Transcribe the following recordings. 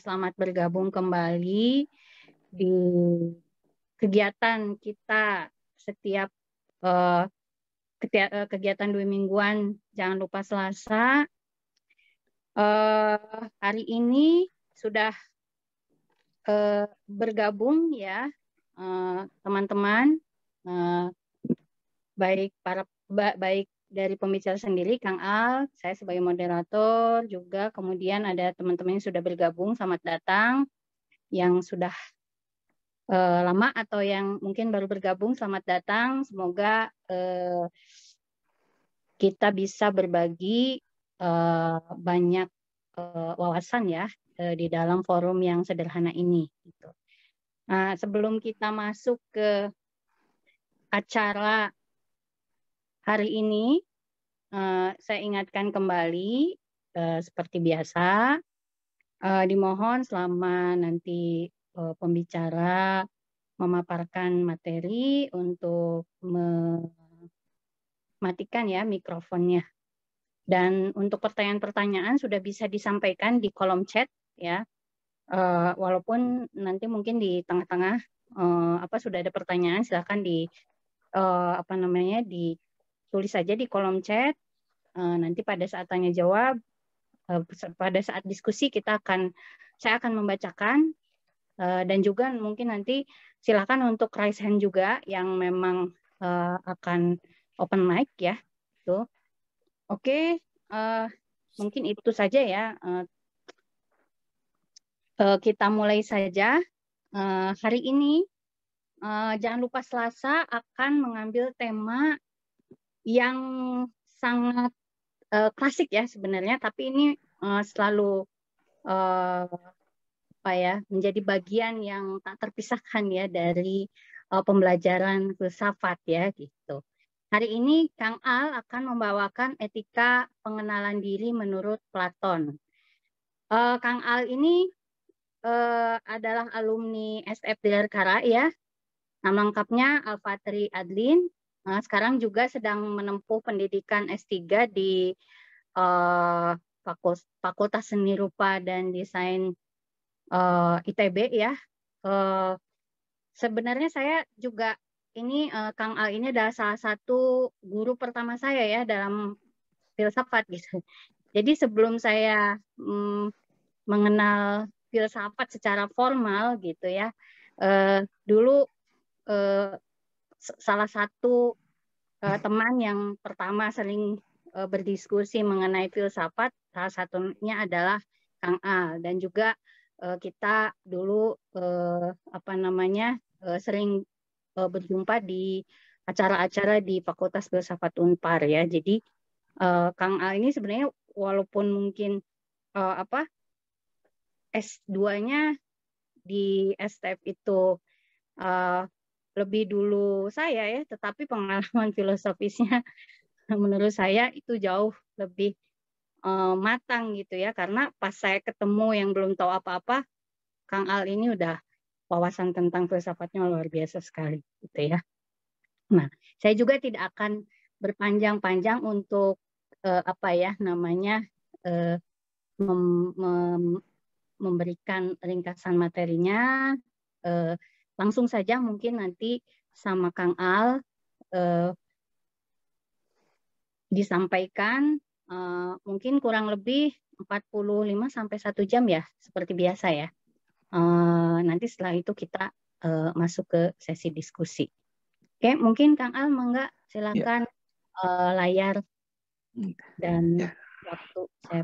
Selamat bergabung kembali di kegiatan kita setiap uh, kegiatan dua mingguan. Jangan lupa Selasa. uh, hari ini sudah uh, bergabung ya teman-teman, baik para baik dari pembicara sendiri Kang Al, saya sebagai moderator juga kemudian ada teman-teman yang sudah bergabung selamat datang yang sudah uh, lama atau yang mungkin baru bergabung selamat datang. Semoga uh, kita bisa berbagi uh, banyak uh, wawasan ya uh, di dalam forum yang sederhana ini gitu. Nah, sebelum kita masuk ke acara Hari ini eh, saya ingatkan kembali eh, seperti biasa eh, dimohon selama nanti pembicara memaparkan materi untuk mematikan ya mikrofonnya. Dan untuk pertanyaan-pertanyaan sudah bisa disampaikan di kolom chat ya. walaupun nanti mungkin di tengah-tengah apa sudah ada pertanyaan silahkan di apa namanya di tulis saja di kolom chat. Eh, nanti pada saat tanya jawab, eh, pada saat diskusi kita akan saya akan membacakan eh, dan juga mungkin nanti silakan untuk raise hand juga yang memang akan open mic ya. Tuh. Gitu. Oke, mungkin itu saja ya. Kita mulai saja. Hari ini jangan lupa Selasa akan mengambil tema yang sangat uh, klasik ya sebenarnya, tapi ini uh, selalu uh, apa ya menjadi bagian yang tak terpisahkan ya dari uh, pembelajaran filsafat ya gitu. Hari ini Kang Al akan membawakan etika pengenalan diri menurut Platon. Uh, Kang Al ini uh, adalah alumni SFDR Kara ya. Nama lengkapnya Alfatri Adlin. Nah, sekarang juga sedang menempuh pendidikan S3 di uh, eh, Fakult Fakultas Seni Rupa dan Desain uh, eh, ITB ya. Uh, sebenarnya saya juga ini uh, Kang Al ini adalah salah satu guru pertama saya ya dalam filsafat gitu. Jadi sebelum saya mm, mengenal filsafat secara formal gitu ya, uh, dulu uh, salah satu uh, teman yang pertama sering uh, berdiskusi mengenai filsafat salah satunya adalah Kang Al dan juga uh, kita dulu uh, apa namanya uh, sering uh, berjumpa di acara-acara di Fakultas Filsafat Unpar ya. Jadi uh, Kang Al ini sebenarnya walaupun mungkin uh, apa S2-nya di STF itu uh, lebih dulu saya ya, tetapi pengalaman filosofisnya menurut saya itu jauh lebih uh, matang gitu ya karena pas saya ketemu yang belum tahu apa-apa Kang Al ini udah wawasan tentang filsafatnya luar biasa sekali gitu ya. Nah, saya juga tidak akan berpanjang-panjang untuk uh, apa ya namanya uh, mem mem memberikan ringkasan materinya. Uh, Langsung saja mungkin nanti sama Kang Al eh, disampaikan eh, mungkin kurang lebih 45 sampai 1 jam ya, seperti biasa ya. Eh, nanti setelah itu kita eh, masuk ke sesi diskusi. Oke, mungkin Kang Al mangga silakan ya. eh, layar dan ya. waktu saya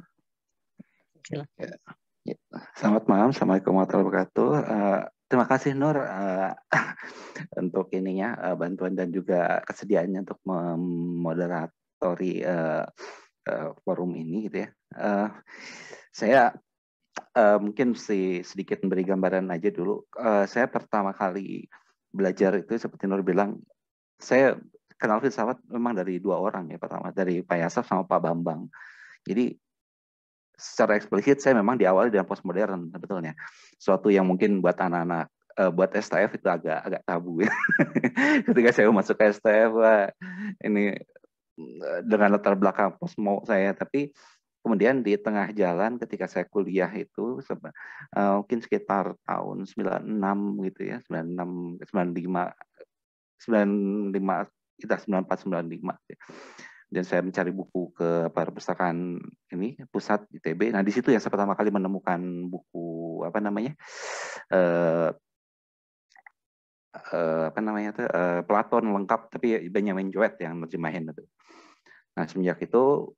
silakan. Ya. ya. Selamat malam, Assalamualaikum warahmatullahi wabarakatuh. Eh, Terima kasih Nur uh, untuk ininya uh, bantuan dan juga kesediaannya untuk memoderatori uh, eh, uh, forum ini gitu ya. Uh, saya uh, mungkin si sedikit memberi gambaran aja dulu. Uh, saya pertama kali belajar itu seperti Nur bilang, saya kenal filsafat memang dari dua orang ya pertama dari Pak Yasaf sama Pak Bambang. Jadi secara eksplisit saya memang diawali dengan postmodern sebetulnya. Suatu yang mungkin buat anak-anak eh, buat STF itu agak agak tabu ya. Ketika saya masuk ke STF wah, ini eh, dengan latar belakang posmo saya tapi kemudian di tengah jalan ketika saya kuliah itu eh, mungkin sekitar tahun 96 gitu ya 96 95 95 kita 94 95 dan saya mencari buku ke perpustakaan ini pusat ITB. Nah di situ yang saya pertama kali menemukan buku apa namanya uh, uh, apa namanya itu uh, Platon lengkap tapi ya Benjamin Jowett yang nerjemahin itu. Nah semenjak itu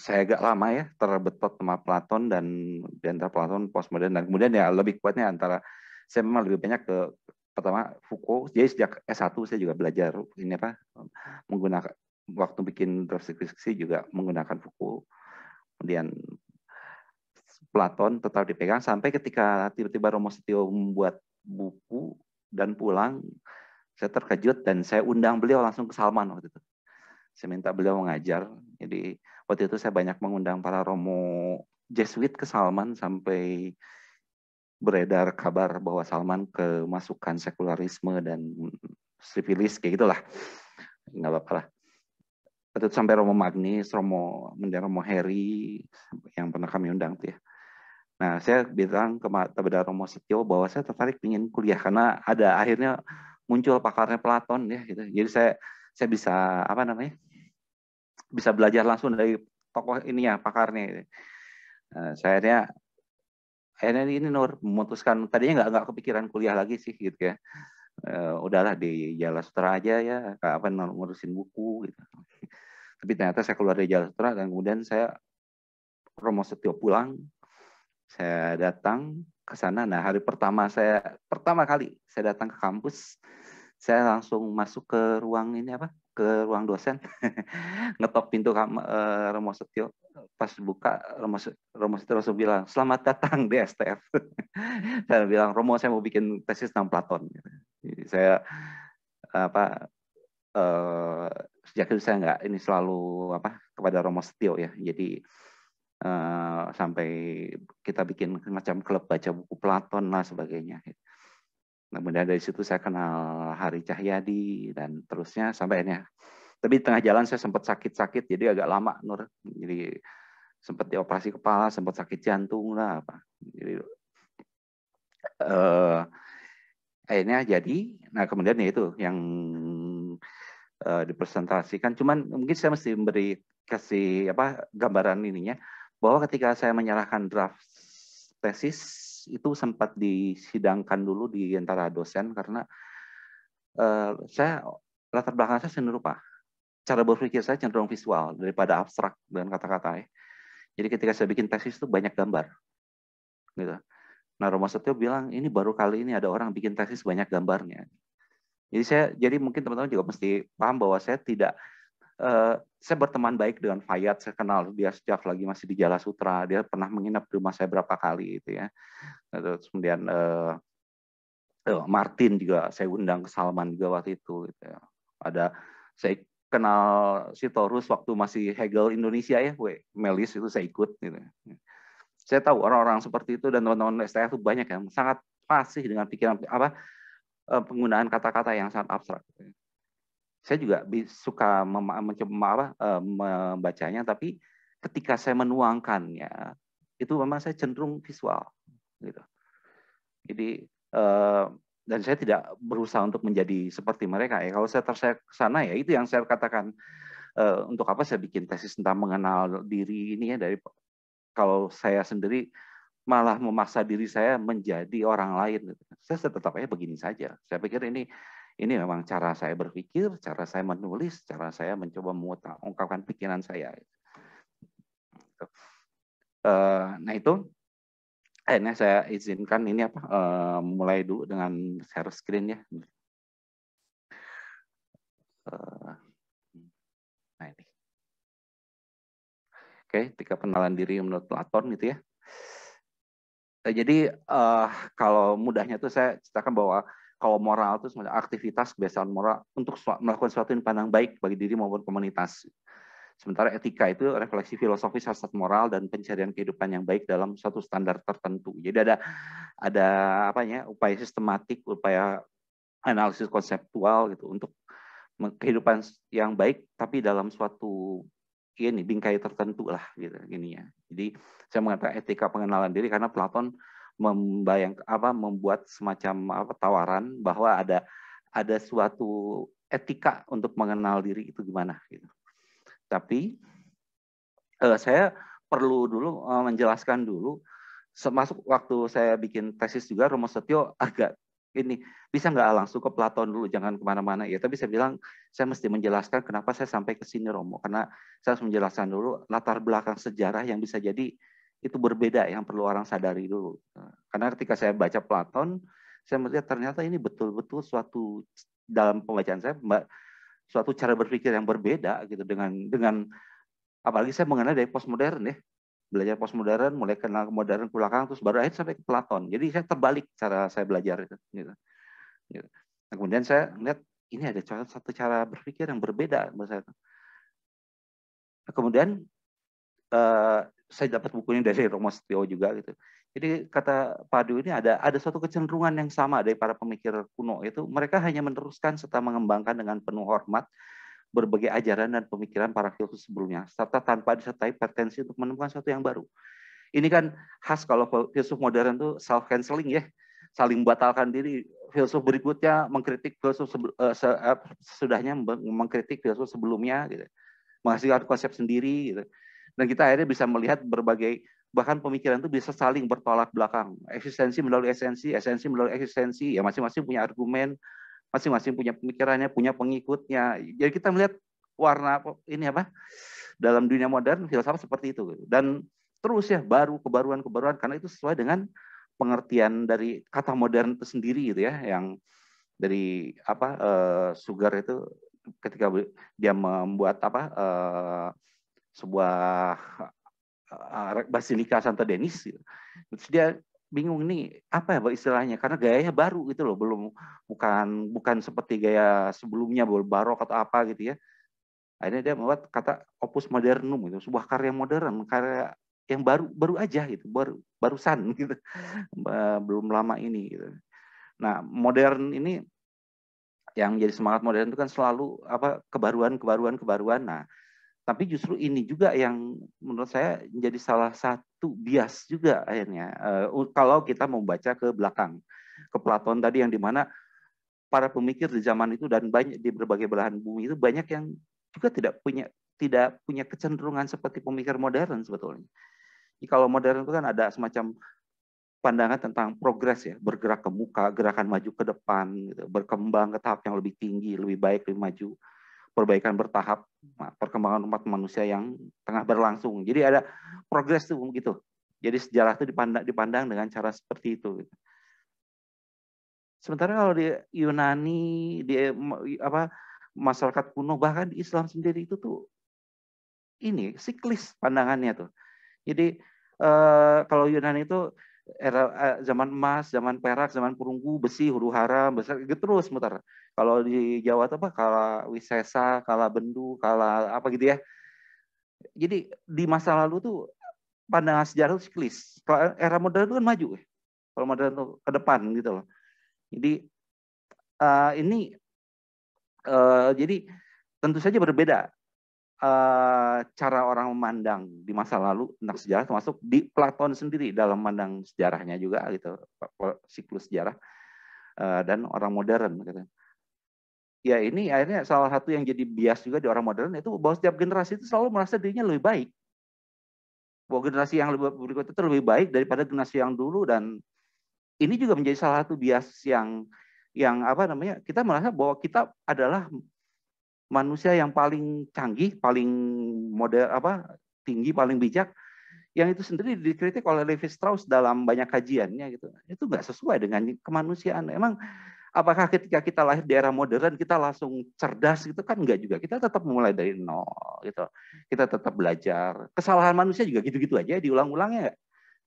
saya agak lama ya terbetot sama Platon dan di antara Platon postmodern dan kemudian ya lebih kuatnya antara saya memang lebih banyak ke pertama Foucault. Jadi sejak S1 saya juga belajar ini apa menggunakan waktu bikin draft skripsi juga menggunakan buku kemudian Platon tetap dipegang sampai ketika tiba-tiba Romo Setio membuat buku dan pulang saya terkejut dan saya undang beliau langsung ke Salman waktu itu saya minta beliau mengajar jadi waktu itu saya banyak mengundang para Romo Jesuit ke Salman sampai beredar kabar bahwa Salman kemasukan sekularisme dan sivilis kayak gitulah nggak apa-apa lah waktu sampai Romo Magnis, Romo Mendera Romo Heri yang pernah kami undang tuh ya. Nah, saya bilang kepada Romo Setio bahwa saya tertarik ingin kuliah karena ada akhirnya muncul pakarnya Platon ya gitu. Jadi saya saya bisa apa namanya? bisa belajar langsung dari tokoh ini ya pakarnya gitu. Nah, saya akhirnya akhirnya ini Nur memutuskan tadinya nggak nggak kepikiran kuliah lagi sih gitu ya uh, udahlah di Jalan Sutra aja ya apa ngurusin buku gitu tapi ternyata saya keluar dari Jalan Sutra dan kemudian saya Romo Setio pulang saya datang ke sana nah hari pertama saya pertama kali saya datang ke kampus saya langsung masuk ke ruang ini apa ke ruang dosen ngetop pintu kamar uh, eh, Romo Setio pas buka Romo, Romo Setio langsung bilang selamat datang di STF saya bilang Romo saya mau bikin tesis tentang Platon Jadi saya apa uh, sejak itu saya nggak ini selalu apa kepada Romo Setio ya jadi uh, sampai kita bikin macam klub baca buku Platon lah sebagainya gitu kemudian nah, dari situ saya kenal Hari Cahyadi dan terusnya sampai akhirnya tapi di tengah jalan saya sempat sakit-sakit jadi agak lama Nur jadi sempat dioperasi kepala sempat sakit jantung lah apa jadi uh, akhirnya jadi nah kemudian ya itu yang uh, dipresentasikan cuman mungkin saya mesti memberi kasih apa gambaran ininya bahwa ketika saya menyerahkan draft tesis itu sempat disidangkan dulu di antara dosen karena uh, saya latar belakang saya cenderung rupa. Cara berpikir saya cenderung visual daripada abstrak dan kata-kata. Ya. Jadi ketika saya bikin tesis itu banyak gambar. Gitu. Nah, Romo Setio bilang ini baru kali ini ada orang bikin tesis banyak gambarnya. Jadi saya jadi mungkin teman-teman juga mesti paham bahwa saya tidak Eh, saya berteman baik dengan Fayat, saya kenal dia sejak lagi masih di Jalan Sutra, dia pernah menginap di rumah saya berapa kali itu ya. Nah, terus kemudian uh, Martin juga saya undang ke Salman juga waktu itu. Gitu ya. Ada saya kenal si Torus waktu masih Hegel Indonesia ya, we, Melis itu saya ikut. Gitu. Ya. Saya tahu orang-orang seperti itu dan teman-teman STF itu banyak yang sangat fasih dengan pikiran apa penggunaan kata-kata yang sangat abstrak. Gitu. Ya. Saya juga suka mencoba uh, membacanya, tapi ketika saya menuangkannya, itu memang saya cenderung visual. Gitu. Jadi uh, dan saya tidak berusaha untuk menjadi seperti mereka ya. Kalau saya terseret ke sana ya itu yang saya katakan uh, untuk apa saya bikin tesis tentang mengenal diri ini ya dari kalau saya sendiri malah memaksa diri saya menjadi orang lain. Gitu. Saya tetap aja begini saja. Saya pikir ini ini memang cara saya berpikir, cara saya menulis, cara saya mencoba mengungkapkan pikiran saya. Gitu. Gitu. Eh, nah itu akhirnya saya izinkan ini apa eh, mulai dulu dengan share screen ya eh, nah ini oke tiga pengenalan diri menurut Platon gitu ya jadi kalau mudahnya tuh saya ceritakan bahwa kalau moral itu sebenarnya aktivitas kebiasaan moral untuk melakukan sesuatu yang pandang baik bagi diri maupun komunitas. Sementara etika itu refleksi filosofis hasrat moral dan pencarian kehidupan yang baik dalam suatu standar tertentu. Jadi ada ada apa ya upaya sistematik, upaya analisis konseptual gitu untuk kehidupan yang baik tapi dalam suatu ya ini bingkai tertentu lah gitu gini ya. Jadi saya mengatakan etika pengenalan diri karena Platon membayang apa membuat semacam apa tawaran bahwa ada ada suatu etika untuk mengenal diri itu gimana gitu. Tapi eh, saya perlu dulu eh, menjelaskan dulu masuk waktu saya bikin tesis juga Romo Setio agak ini bisa nggak langsung ke Platon dulu jangan kemana-mana ya tapi saya bilang saya mesti menjelaskan kenapa saya sampai ke sini Romo karena saya harus menjelaskan dulu latar belakang sejarah yang bisa jadi itu berbeda yang perlu orang sadari dulu. Nah, karena ketika saya baca Platon, saya melihat ternyata ini betul-betul suatu dalam pembacaan saya mbak suatu cara berpikir yang berbeda gitu dengan dengan apalagi saya mengenal dari postmodern ya belajar postmodern mulai kenal modern ke terus baru akhir sampai ke Platon jadi saya terbalik cara saya belajar itu gitu. gitu. Nah, kemudian saya melihat ini ada cara, satu cara berpikir yang berbeda saya nah, kemudian eh, saya dapat bukunya dari Romo Setio juga gitu. Jadi kata Padu ini ada ada suatu kecenderungan yang sama dari para pemikir kuno itu mereka hanya meneruskan serta mengembangkan dengan penuh hormat berbagai ajaran dan pemikiran para filsuf sebelumnya serta tanpa disertai pretensi untuk menemukan sesuatu yang baru. Ini kan khas kalau filsuf modern tuh self canceling ya, saling batalkan diri filsuf berikutnya mengkritik filsuf eh, eh, mengkritik filsuf sebelumnya gitu. menghasilkan konsep sendiri gitu dan kita akhirnya bisa melihat berbagai bahkan pemikiran itu bisa saling bertolak belakang eksistensi melalui esensi esensi melalui eksistensi ya masing-masing punya argumen masing-masing punya pemikirannya punya pengikutnya jadi kita melihat warna ini apa dalam dunia modern filsafat seperti itu dan terus ya baru kebaruan kebaruan karena itu sesuai dengan pengertian dari kata modern itu sendiri gitu ya yang dari apa uh, Sugar itu ketika dia membuat apa uh, sebuah eh, eh, Basilika Santa Denis. Gitu. Terus dia bingung nih apa ya istilahnya karena gayanya baru gitu loh belum bukan bukan seperti gaya sebelumnya barok atau apa gitu ya akhirnya dia membuat kata opus modernum itu sebuah karya modern karya yang baru baru aja gitu baru barusan gitu belum lama ini gitu nah modern ini yang jadi semangat modern itu kan selalu apa kebaruan kebaruan kebaruan nah tapi justru ini juga yang menurut saya menjadi salah satu bias juga akhirnya uh, kalau kita membaca ke belakang ke Platon tadi yang dimana para pemikir di zaman itu dan banyak di berbagai belahan bumi itu banyak yang juga tidak punya tidak punya kecenderungan seperti pemikir modern sebetulnya. Jadi kalau modern itu kan ada semacam pandangan tentang progres ya, bergerak ke muka, gerakan maju ke depan, gitu, berkembang ke tahap yang lebih tinggi, lebih baik, lebih maju perbaikan bertahap perkembangan umat manusia yang tengah berlangsung. Jadi ada progres tuh gitu. Jadi sejarah itu dipandang, dipandang dengan cara seperti itu. Gitu. Sementara kalau di Yunani, di apa masyarakat kuno bahkan di Islam sendiri itu tuh ini siklis pandangannya tuh. Jadi eh, kalau Yunani itu era eh, zaman emas, zaman perak, zaman perunggu, besi, huru hara, besar gitu terus muter. Kalau di Jawa itu apa? Kala wisesa, kala bendu, kala apa gitu ya. Jadi di masa lalu tuh pandangan sejarah itu siklis. Era modern itu kan maju. Eh. Kalau modern itu ke depan gitu loh. Jadi uh, ini uh, jadi tentu saja berbeda Eh, cara orang memandang di masa lalu tentang sejarah termasuk di Platon sendiri dalam memandang sejarahnya juga gitu siklus sejarah eh, dan orang modern gitu. Ya ini akhirnya salah satu yang jadi bias juga di orang modern itu bahwa setiap generasi itu selalu merasa dirinya lebih baik. Bahwa generasi yang lebih berikutnya itu lebih baik daripada generasi yang dulu dan ini juga menjadi salah satu bias yang yang apa namanya kita merasa bahwa kita adalah manusia yang paling canggih, paling model apa tinggi, paling bijak, yang itu sendiri dikritik oleh Levi Strauss dalam banyak kajiannya gitu. Itu nggak sesuai dengan kemanusiaan. Emang apakah ketika kita lahir di era modern kita langsung cerdas gitu kan nggak juga. Kita tetap mulai dari nol gitu. Kita tetap belajar. Kesalahan manusia juga gitu-gitu aja diulang-ulangnya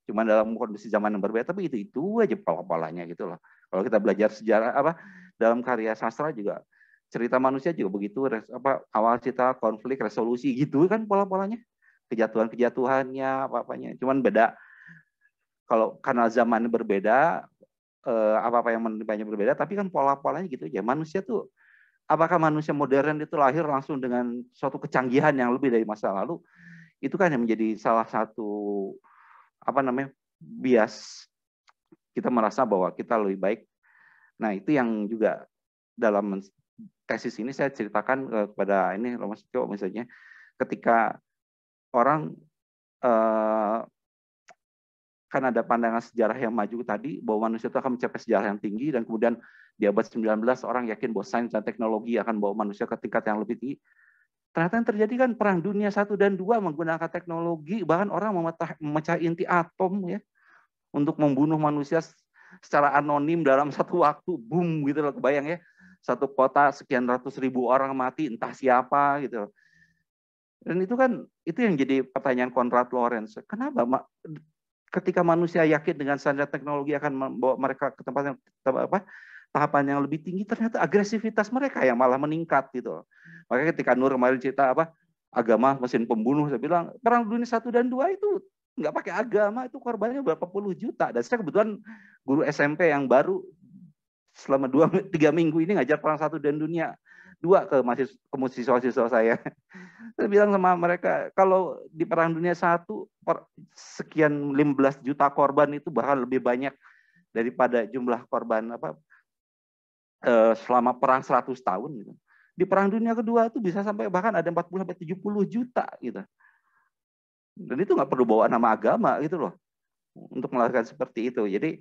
Cuma dalam kondisi zaman yang berbeda tapi itu itu aja pola-polanya gitu loh. Kalau kita belajar sejarah apa dalam karya sastra juga cerita manusia juga begitu res, apa awal cerita konflik resolusi gitu kan pola-polanya kejatuhan kejatuhannya apa apanya cuman beda kalau karena zaman berbeda eh, apa apa yang banyak berbeda tapi kan pola-polanya gitu aja manusia tuh apakah manusia modern itu lahir langsung dengan suatu kecanggihan yang lebih dari masa lalu itu kan yang menjadi salah satu apa namanya bias kita merasa bahwa kita lebih baik nah itu yang juga dalam tesis ini saya ceritakan eh, kepada ini mas Tio misalnya ketika orang eh, kan ada pandangan sejarah yang maju tadi bahwa manusia itu akan mencapai sejarah yang tinggi dan kemudian di abad 19 orang yakin bahwa sains dan teknologi akan bawa manusia ke tingkat yang lebih tinggi. Ternyata yang terjadi kan perang dunia satu dan dua menggunakan teknologi bahkan orang memecah, memecah inti atom ya untuk membunuh manusia secara anonim dalam satu waktu boom gitu loh kebayang ya satu kota sekian ratus ribu orang mati entah siapa gitu. Dan itu kan itu yang jadi pertanyaan Konrad Lorenz. Kenapa ma ketika manusia yakin dengan standar teknologi akan membawa mereka ke tempat yang apa tahapan yang lebih tinggi ternyata agresivitas mereka yang malah meningkat gitu. Makanya ketika Nur kemarin cerita apa agama mesin pembunuh saya bilang perang dunia satu dan dua itu nggak pakai agama itu korbannya berapa puluh juta dan saya kebetulan guru SMP yang baru selama dua tiga minggu ini ngajar perang satu dan dunia dua ke masih ke siswa-siswa saya. Saya bilang sama mereka kalau di perang dunia satu per, sekian 15 juta korban itu bahkan lebih banyak daripada jumlah korban apa eh, selama perang 100 tahun gitu. Di perang dunia kedua itu bisa sampai bahkan ada 40 sampai 70 juta gitu. Dan itu nggak perlu bawa nama agama gitu loh untuk melakukan seperti itu. Jadi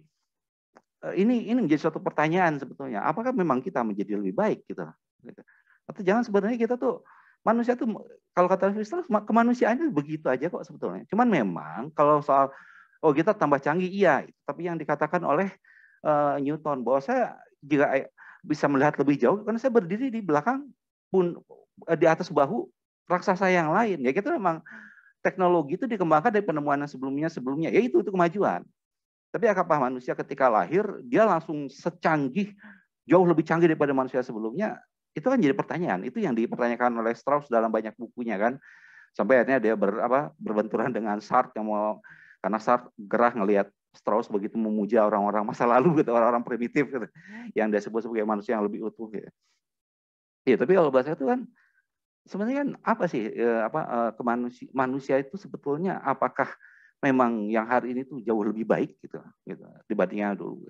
Eh, ini ini menjadi suatu pertanyaan sebetulnya. Apakah memang kita menjadi lebih baik gitu? gitu. Atau jangan sebenarnya kita tuh manusia tuh kalau kata Aristoteles kemanusiaannya begitu aja kok sebetulnya. Cuman memang kalau soal oh kita tambah canggih iya, gitu. tapi yang dikatakan oleh uh, Newton bahwa saya juga bisa melihat lebih jauh karena saya berdiri di belakang pun eh, di atas bahu raksasa yang lain. Ya kita memang teknologi itu dikembangkan dari penemuan sebelumnya sebelumnya. Ya itu itu kemajuan. Tapi apakah manusia ketika lahir dia langsung secanggih jauh lebih canggih daripada manusia sebelumnya? Itu kan jadi pertanyaan. Itu yang dipertanyakan oleh Strauss dalam banyak bukunya kan. Sampai akhirnya dia ber, apa, berbenturan dengan Sartre yang mau karena Sartre gerah ngelihat Strauss begitu memuja orang-orang masa lalu gitu, orang-orang primitif gitu, yang dia sebut sebagai manusia yang lebih utuh gitu. Ya, iya, tapi kalau bahasa itu kan sebenarnya kan apa sih eh, apa eh, kemanusia manusia itu sebetulnya apakah memang yang hari ini tuh jauh lebih baik gitu, gitu dibandingnya dulu.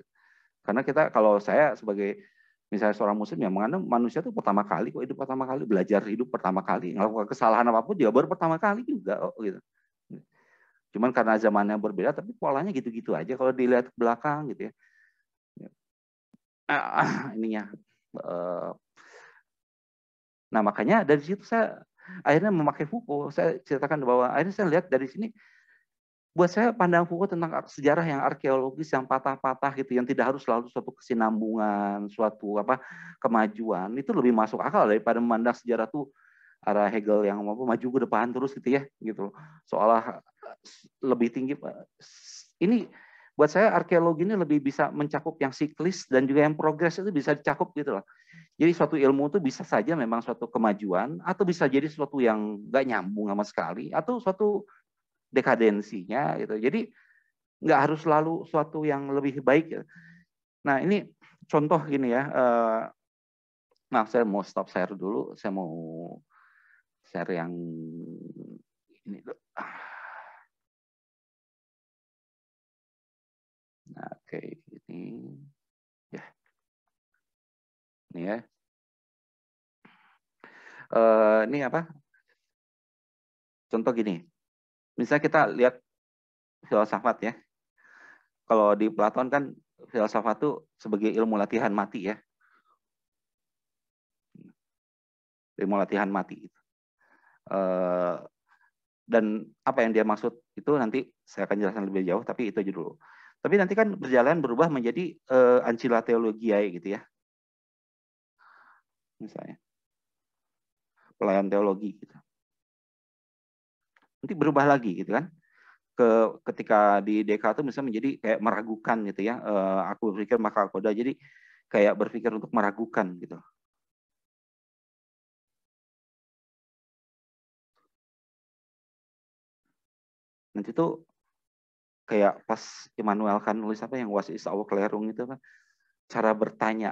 Karena kita kalau saya sebagai misalnya seorang muslim yang mengandung manusia itu pertama kali kok hidup pertama kali belajar hidup pertama kali melakukan kesalahan apapun juga baru pertama kali juga oh, gitu. Cuman karena zamannya berbeda tapi polanya gitu-gitu aja kalau dilihat ke belakang gitu ya. ya. Ah, ah, ininya. Eh, nah makanya dari situ saya akhirnya memakai Foucault. Saya ceritakan bahwa akhirnya saya lihat dari sini buat saya pandang Foucault tentang sejarah yang arkeologis yang patah-patah gitu yang tidak harus selalu suatu kesinambungan suatu apa kemajuan itu lebih masuk akal daripada memandang sejarah tuh arah Hegel yang mau maju ke depan terus gitu ya gitu seolah eh, lebih tinggi eh, ini buat saya arkeologi ini lebih bisa mencakup yang siklis dan juga yang progres itu bisa dicakup gitu loh. Jadi suatu ilmu itu bisa saja memang suatu kemajuan atau bisa jadi suatu yang nggak nyambung sama sekali atau suatu dekadensinya gitu. Jadi nggak harus selalu suatu yang lebih baik. Ya. Nah ini contoh gini ya. Eh, nah saya mau stop share dulu. Saya mau share yang ini dulu. Nah, oke okay. ini ya. Ini ya. Uh, ini apa? Contoh gini misalnya kita lihat filsafat ya. Kalau di Platon kan filsafat itu sebagai ilmu latihan mati ya. Ilmu latihan mati. Gitu. Eh, dan apa yang dia maksud itu nanti saya akan jelaskan lebih jauh, tapi itu aja dulu. Tapi nanti kan berjalan berubah menjadi uh, eh, teologi teologiae gitu ya. Misalnya. Pelayan teologi gitu nanti berubah lagi gitu kan ke ketika di DK itu bisa menjadi kayak meragukan gitu ya e, aku berpikir maka aku ada jadi kayak berpikir untuk meragukan gitu nanti tuh kayak pas Immanuel kan nulis apa yang was is our kelerung itu kan cara bertanya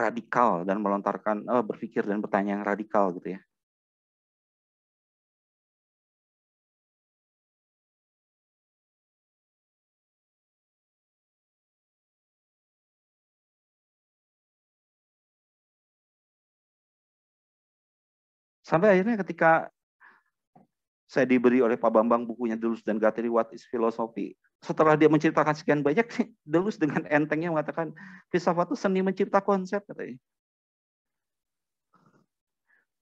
radikal dan melontarkan oh, berpikir dan bertanya yang radikal gitu ya Sampai akhirnya ketika saya diberi oleh Pak Bambang bukunya Delus dan Gatiri What is Philosophy. Setelah dia menceritakan sekian banyak, Delus dengan entengnya mengatakan, filsafat itu seni mencipta konsep. Katanya.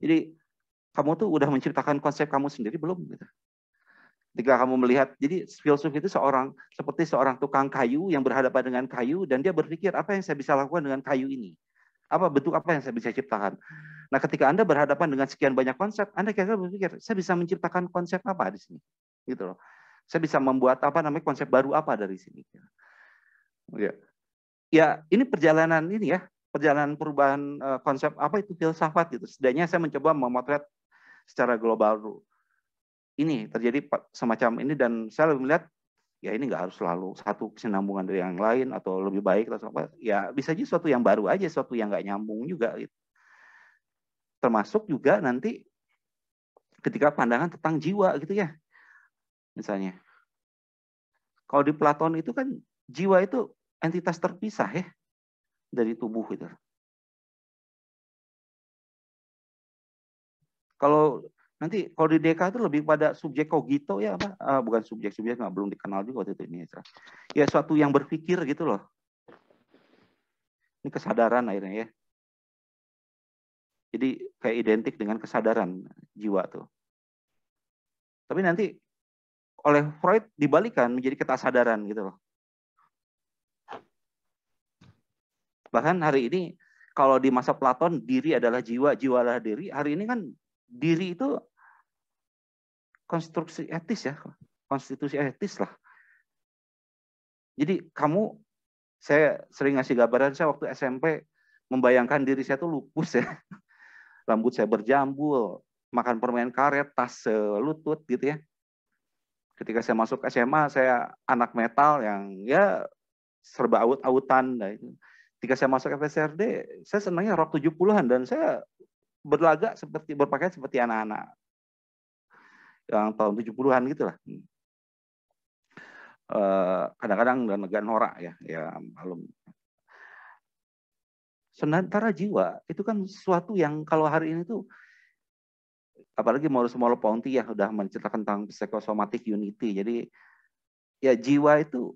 Jadi kamu tuh udah menciptakan konsep kamu sendiri belum? Gitu? Ketika kamu melihat, jadi filsuf itu seorang seperti seorang tukang kayu yang berhadapan dengan kayu dan dia berpikir apa yang saya bisa lakukan dengan kayu ini, apa bentuk apa yang saya bisa ciptakan. Nah, ketika Anda berhadapan dengan sekian banyak konsep, Anda kira-kira berpikir, saya bisa menciptakan konsep apa di sini? Gitu loh. Saya bisa membuat apa namanya konsep baru apa dari sini? Ya. Ya, ini perjalanan ini ya, perjalanan perubahan eh, konsep apa itu filsafat gitu. Setidaknya saya mencoba memotret secara global ini terjadi semacam ini dan saya lebih melihat ya ini nggak harus selalu satu kesinambungan dari yang lain atau lebih baik atau apa ya bisa jadi suatu yang baru aja suatu yang nggak nyambung juga gitu termasuk juga nanti ketika pandangan tentang jiwa gitu ya misalnya kalau di Platon itu kan jiwa itu entitas terpisah ya dari tubuh itu kalau nanti kalau di DK itu lebih pada subjek kogito ya apa ah, bukan subjek subjek nggak belum dikenal juga waktu itu ini ya. ya suatu yang berpikir gitu loh ini kesadaran akhirnya ya jadi kayak identik dengan kesadaran jiwa tuh. Tapi nanti oleh Freud dibalikan menjadi ketasadaran gitu loh. Bahkan hari ini kalau di masa Platon diri adalah jiwa, jiwa adalah diri. Hari ini kan diri itu konstruksi etis ya, konstitusi etis lah. Jadi kamu, saya sering ngasih gambaran saya waktu SMP membayangkan diri saya tuh lupus ya. rambut saya berjambul, makan permen karet, tas selutut gitu ya. Ketika saya masuk SMA, saya anak metal yang ya serba aut-autan. Ketika saya masuk FSRD, saya senangnya rok 70-an dan saya berlagak seperti berpakaian seperti anak-anak yang tahun 70-an gitu lah. Hmm. Eh, kadang-kadang dan negara norak ya, ya belum Senantara jiwa itu kan sesuatu yang kalau hari ini tuh apalagi mau merleau Ponti yang sudah menceritakan tentang psikosomatik unity. Jadi ya jiwa itu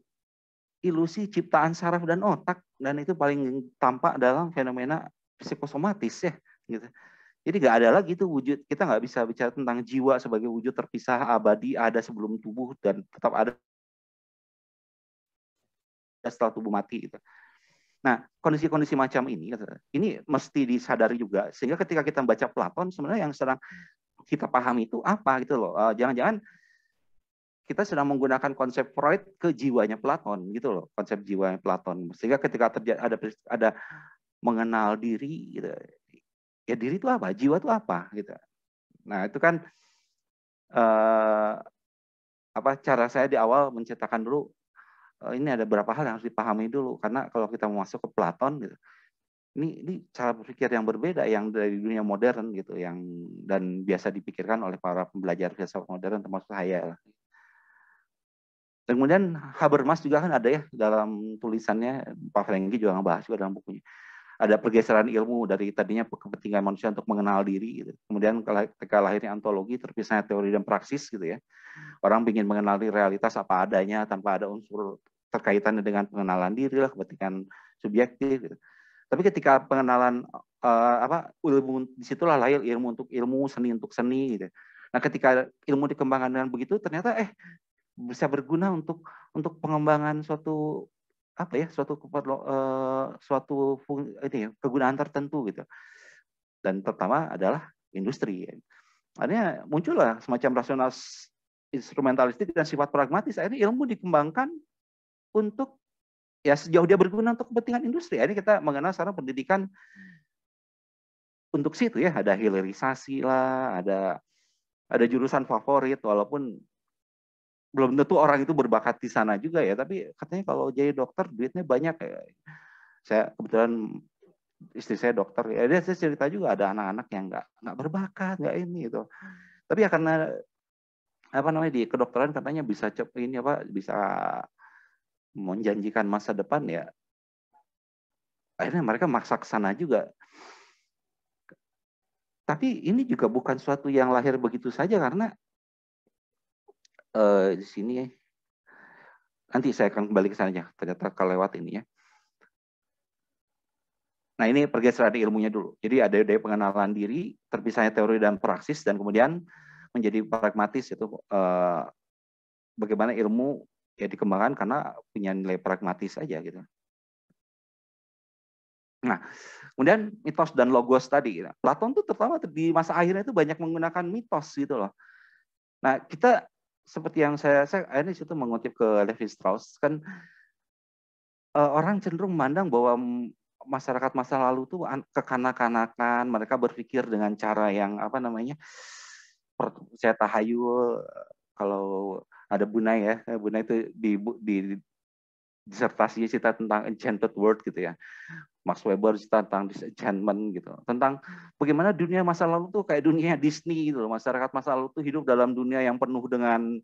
ilusi ciptaan saraf dan otak dan itu paling tampak dalam fenomena psikosomatis ya gitu. Jadi nggak ada lagi itu wujud kita nggak bisa bicara tentang jiwa sebagai wujud terpisah abadi ada sebelum tubuh dan tetap ada setelah tubuh mati gitu. Nah, kondisi-kondisi macam ini, ini mesti disadari juga. Sehingga ketika kita membaca Platon, sebenarnya yang sedang kita pahami itu apa gitu loh. Eh, jangan-jangan kita sedang menggunakan konsep Freud ke jiwanya Platon gitu loh, konsep jiwanya Platon. Sehingga ketika terjadi ada ada mengenal diri gitu. Ya diri itu apa? Jiwa itu apa gitu. Nah, itu kan eh, apa cara saya di awal mencetakkan dulu Oh, ini ada beberapa hal yang harus dipahami dulu karena kalau kita mau masuk ke Platon gitu ini ini cara berpikir yang berbeda yang dari dunia modern gitu yang dan biasa dipikirkan oleh para pembelajar filsafat modern termasuk saya Dan kemudian Habermas juga kan ada ya dalam tulisannya Pak Frenkie juga ngebahas juga dalam bukunya ada pergeseran ilmu dari tadinya kepentingan manusia untuk mengenal diri gitu. kemudian ketika lahirnya antologi terpisahnya teori dan praksis gitu ya orang ingin mengenali realitas apa adanya tanpa ada unsur terkaitannya dengan pengenalan diri lah kepentingan subjektif gitu. tapi ketika pengenalan uh, apa ilmu disitulah lahir ilmu untuk ilmu seni untuk seni gitu nah ketika ilmu dikembangkan dengan begitu ternyata eh bisa berguna untuk untuk pengembangan suatu apa ya suatu keperlu uh, suatu fung, ini ya, kegunaan tertentu gitu dan pertama adalah industri akhirnya muncullah semacam rasional instrumentalistik dan sifat pragmatis akhirnya ilmu dikembangkan untuk ya sejauh dia berguna untuk kepentingan industri ini kita mengenal sekarang pendidikan untuk situ ya ada hilirisasi lah ada ada jurusan favorit walaupun belum tentu orang itu berbakat di sana juga ya tapi katanya kalau jadi dokter duitnya banyak ya saya kebetulan istri saya dokter ya dia saya cerita juga ada anak-anak yang nggak nggak berbakat nggak ini itu tapi ya karena apa namanya di kedokteran katanya bisa cep ini apa bisa menjanjikan masa depan ya akhirnya mereka maksa ke sana juga tapi ini juga bukan suatu yang lahir begitu saja karena uh, di sini nanti saya akan kembali ke sana ya. Ternyata kelewat ini ya. Nah ini pergeseran ilmunya dulu. Jadi ada dari pengenalan diri, terpisahnya teori dan praksis, dan kemudian menjadi pragmatis itu eh, bagaimana ilmu ya dikembangkan karena punya nilai pragmatis aja gitu. Nah, kemudian mitos dan logos tadi. Gitu. Platon tuh terutama di masa akhirnya itu banyak menggunakan mitos gitu loh. Nah, kita seperti yang saya saya akhirnya situ mengutip ke Levi Strauss kan uh, orang cenderung memandang bahwa masyarakat masa lalu tuh kekanak-kanakan, mereka berpikir dengan cara yang apa namanya? saya tahayul kalau ada Bunai ya, eh, Bunai itu di, di disertasinya cerita tentang enchanted world gitu ya. Max Weber tentang disenchantment gitu tentang bagaimana dunia masa lalu tuh kayak dunia Disney gitu loh masyarakat masa lalu tuh hidup dalam dunia yang penuh dengan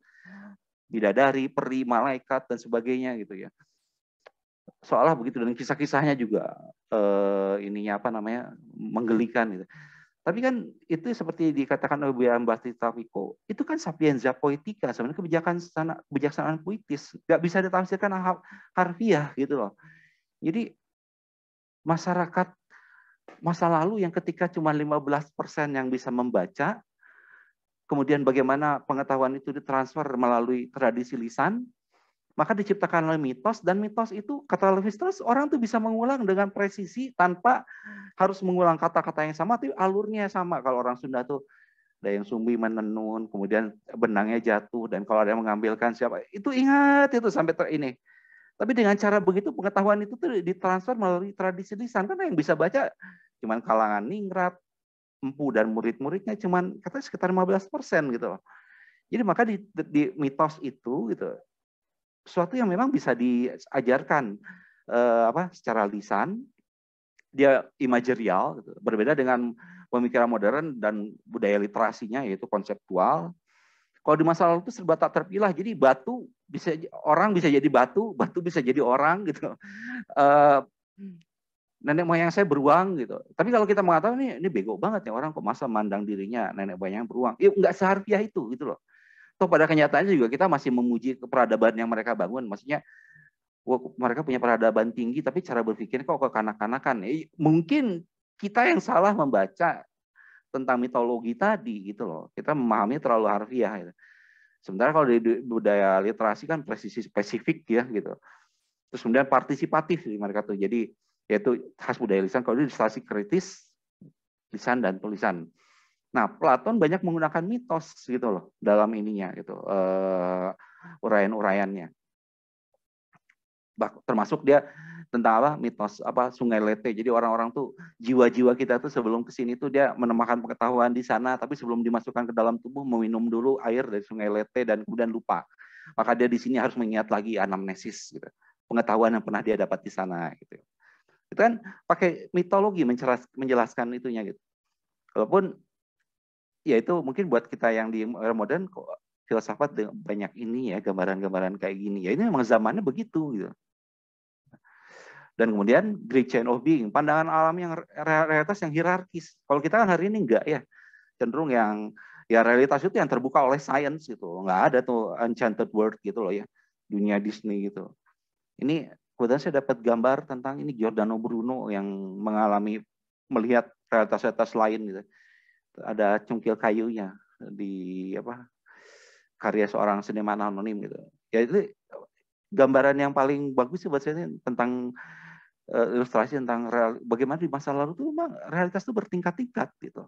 bidadari peri malaikat dan sebagainya gitu ya Soalnya begitu dan kisah-kisahnya juga eh, ininya apa namanya menggelikan gitu tapi kan itu seperti dikatakan oleh Bu Bastita Wiko, itu kan sapienza poetika, sebenarnya kebijakan sana, kebijaksanaan puitis, nggak bisa ditafsirkan harfiah gitu loh. Jadi masyarakat masa lalu yang ketika cuma 15% yang bisa membaca, kemudian bagaimana pengetahuan itu ditransfer melalui tradisi lisan, maka diciptakan oleh mitos dan mitos itu kata levi orang tuh bisa mengulang dengan presisi tanpa harus mengulang kata-kata yang sama tapi alurnya sama kalau orang Sunda tuh ada yang sumbi menenun kemudian benangnya jatuh dan kalau ada yang mengambilkan siapa itu ingat itu sampai ter ini tapi dengan cara begitu pengetahuan itu tuh ditransfer melalui tradisi lisan karena yang bisa baca cuman kalangan ningrat, empu dan murid-muridnya cuman kata sekitar 15 persen gitu loh. Jadi maka di, di mitos itu gitu suatu yang memang bisa diajarkan eh, apa secara lisan dia imajerial gitu. berbeda dengan pemikiran modern dan budaya literasinya yaitu konseptual kalau di masa lalu itu serba tak terpilah. Jadi batu bisa orang bisa jadi batu, batu bisa jadi orang gitu. Uh, nenek moyang saya beruang gitu. Tapi kalau kita mengatakan ini ini bego banget ya orang kok masa mandang dirinya nenek moyang beruang. Ya nggak seharfiah itu gitu loh. Tuh pada kenyataannya juga kita masih memuji peradaban yang mereka bangun. Maksudnya mereka punya peradaban tinggi tapi cara berpikirnya kok kekanak-kanakan. Eh, mungkin kita yang salah membaca tentang mitologi tadi gitu loh. Kita memahami terlalu harfiah. Gitu. Sementara kalau di budaya literasi kan presisi spesifik ya gitu. Terus kemudian partisipatif di mereka tuh. Jadi yaitu khas budaya lisan. Kalau di literasi kritis, lisan dan tulisan. Nah Platon banyak menggunakan mitos gitu loh dalam ininya gitu uh, uraian-uraiannya termasuk dia tentang apa mitos apa Sungai Lete. Jadi orang-orang tuh jiwa-jiwa kita tuh sebelum ke sini tuh dia menemukan pengetahuan di sana tapi sebelum dimasukkan ke dalam tubuh meminum dulu air dari Sungai Lete dan kemudian lupa. Maka dia di sini harus mengingat lagi anamnesis gitu. Pengetahuan yang pernah dia dapat di sana gitu. Itu kan pakai mitologi menjelaskan itunya gitu. Walaupun ya itu mungkin buat kita yang di era modern filsafat banyak ini ya gambaran-gambaran kayak gini. Ya ini memang zamannya begitu gitu dan kemudian great chain of being, pandangan alam yang realitas yang hierarkis. Kalau kita kan hari ini enggak ya, cenderung yang ya realitas itu yang terbuka oleh science gitu. nggak ada tuh enchanted world gitu loh ya, dunia Disney gitu. Ini kemudian saya dapat gambar tentang ini Giordano Bruno yang mengalami melihat realitas-realitas lain gitu. Ada cungkil kayunya di apa karya seorang seniman anonim gitu. Ya itu gambaran yang paling bagus sih buat saya tentang uh, ilustrasi tentang real, bagaimana di masa lalu tuh memang realitas itu bertingkat-tingkat gitu.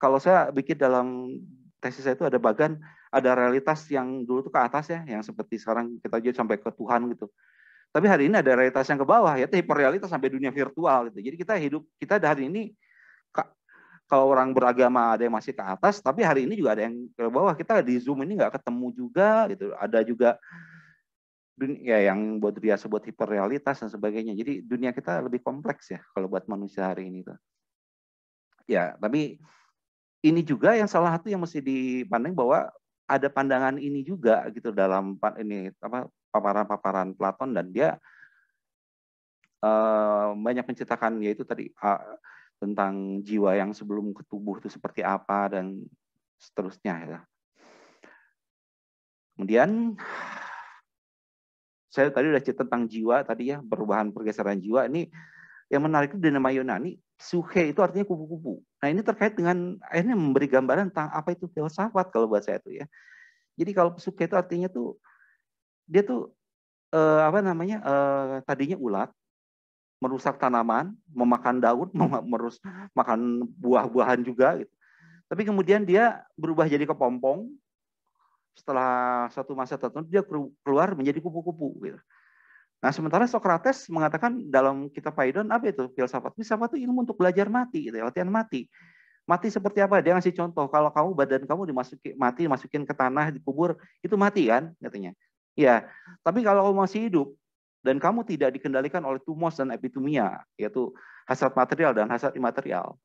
Kalau saya bikin dalam tesis saya itu ada bagan ada realitas yang dulu tuh ke atas ya, yang seperti sekarang kita juga sampai ke Tuhan gitu. Tapi hari ini ada realitas yang ke bawah ya, hiperrealitas sampai dunia virtual gitu. Jadi kita hidup kita hari ini kalau orang beragama ada yang masih ke atas, tapi hari ini juga ada yang ke bawah. Kita di Zoom ini nggak ketemu juga gitu. Ada juga dunia ya, yang buat dia sebut hiperrealitas dan sebagainya. Jadi dunia kita lebih kompleks ya kalau buat manusia hari ini tuh. Ya, tapi ini juga yang salah satu yang mesti dipandang bahwa ada pandangan ini juga gitu dalam ini apa paparan-paparan Platon dan dia uh, banyak menciptakan yaitu tadi uh, tentang jiwa yang sebelum ke tubuh itu seperti apa dan seterusnya ya. Kemudian saya tadi udah cerita tentang jiwa tadi ya, perubahan pergeseran jiwa. Ini yang menarik itu nama Yunani, suhe itu artinya kupu-kupu. Nah ini terkait dengan akhirnya memberi gambaran tentang apa itu filsafat kalau buat saya itu ya. Jadi kalau suke itu artinya tuh dia tuh eh, apa namanya eh, tadinya ulat merusak tanaman, memakan daun, merus makan buah-buahan juga gitu. Tapi kemudian dia berubah jadi kepompong, setelah satu masa tertentu dia keluar menjadi kupu-kupu gitu. Nah, sementara Socrates mengatakan dalam kitab Paidon apa itu filsafat? Filsafat itu ilmu untuk belajar mati gitu, ya, latihan mati. Mati seperti apa? Dia ngasih contoh, kalau kamu badan kamu dimasuki mati, masukin ke tanah, dikubur, itu mati kan katanya. Ya, tapi kalau kamu masih hidup dan kamu tidak dikendalikan oleh tumos dan epitumia, yaitu hasrat material dan hasrat imaterial,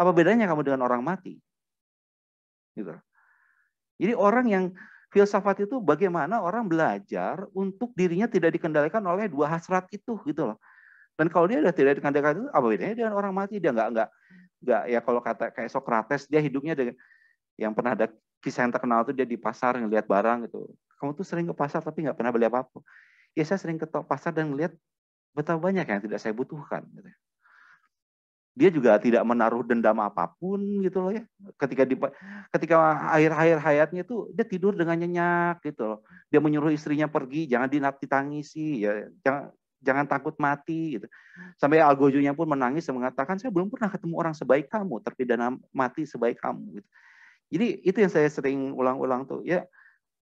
apa bedanya kamu dengan orang mati? Gitu. Jadi orang yang filsafat itu bagaimana orang belajar untuk dirinya tidak dikendalikan oleh dua hasrat itu gitu loh. Dan kalau dia sudah tidak dikendalikan itu apa bedanya dengan orang mati dia nggak nggak nggak ya kalau kata kayak Socrates dia hidupnya dengan yang pernah ada kisah yang terkenal itu dia di pasar ngelihat barang gitu. Kamu tuh sering ke pasar tapi nggak pernah beli apa-apa. Ya saya sering ke pasar dan ngelihat betapa banyak yang tidak saya butuhkan. Gitu. Ya dia juga tidak menaruh dendam apapun gitu loh ya. Ketika di ketika akhir-akhir hayatnya tuh dia tidur dengan nyenyak gitu loh. Dia menyuruh istrinya pergi, jangan tangisi ya, jangan jangan takut mati gitu. Sampai Algojonya pun menangis dan mengatakan saya belum pernah ketemu orang sebaik kamu, terpidana mati sebaik kamu gitu. Jadi itu yang saya sering ulang-ulang tuh ya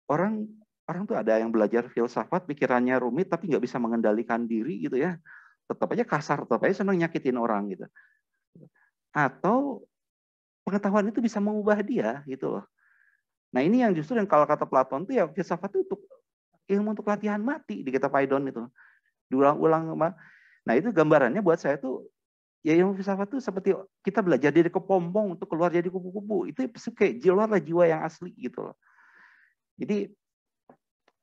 orang orang tuh ada yang belajar filsafat pikirannya rumit tapi nggak bisa mengendalikan diri gitu ya tetap aja kasar, tetap aja senang nyakitin orang gitu. Atau pengetahuan itu bisa mengubah dia gitu loh. Nah ini yang justru yang kalau kata Platon tuh ya filsafat itu untuk ilmu untuk latihan mati di kitab Paidon itu. Diulang-ulang. Nah itu gambarannya buat saya tuh ya ilmu filsafat itu seperti kita belajar dari kepompong untuk keluar jadi kupu-kupu. Itu kayak keluarlah jiwa yang asli gitu loh. Jadi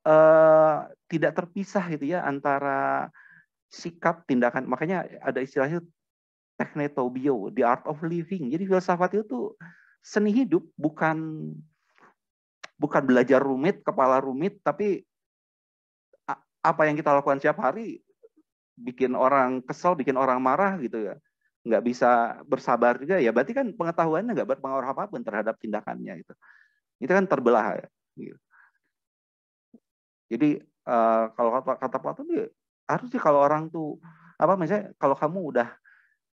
eh, tidak terpisah gitu ya antara sikap tindakan makanya ada istilahnya technetobio the art of living jadi filsafat itu seni hidup bukan bukan belajar rumit kepala rumit tapi apa yang kita lakukan setiap hari bikin orang kesel bikin orang marah gitu ya nggak bisa bersabar juga ya berarti kan pengetahuannya nggak berpengaruh apapun terhadap tindakannya itu itu kan terbelah ya. Gitu. jadi eh, kalau kata kata Plato ya, sih kalau orang tuh apa misalnya kalau kamu udah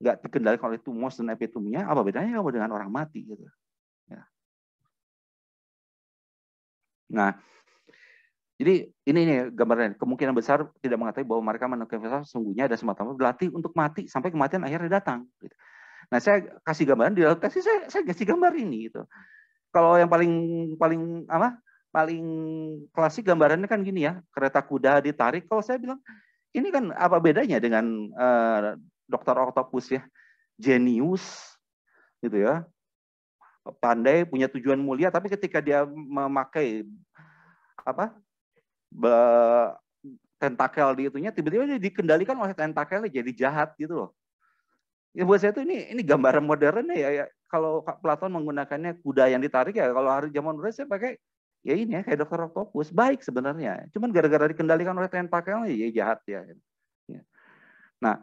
nggak dikendalikan oleh tumos dan epitumnya, apa bedanya kamu dengan orang mati gitu? Ya. Nah, jadi ini ini gambarnya kemungkinan besar tidak mengatai bahwa mereka menekan filsafat sesungguhnya ada semata-mata berlatih untuk mati sampai kematian akhirnya datang. Gitu. Nah, saya kasih gambaran di dalam tesis saya, saya kasih gambar ini gitu. Kalau yang paling paling apa? paling klasik gambarannya kan gini ya, kereta kuda ditarik. Kalau saya bilang ini kan apa bedanya dengan uh, dokter octopus ya? Genius gitu ya. Pandai, punya tujuan mulia tapi ketika dia memakai apa? Be, tentakel di itunya tiba-tiba dia dikendalikan oleh tentakel jadi jahat gitu loh. Ya buat saya tuh ini ini gambaran modern ya, ya kalau Platon menggunakannya kuda yang ditarik ya kalau hari zaman dulu saya pakai ya ini ya kayak dokter Octopus baik sebenarnya cuman gara-gara dikendalikan oleh tren pakaian ya jahat ya nah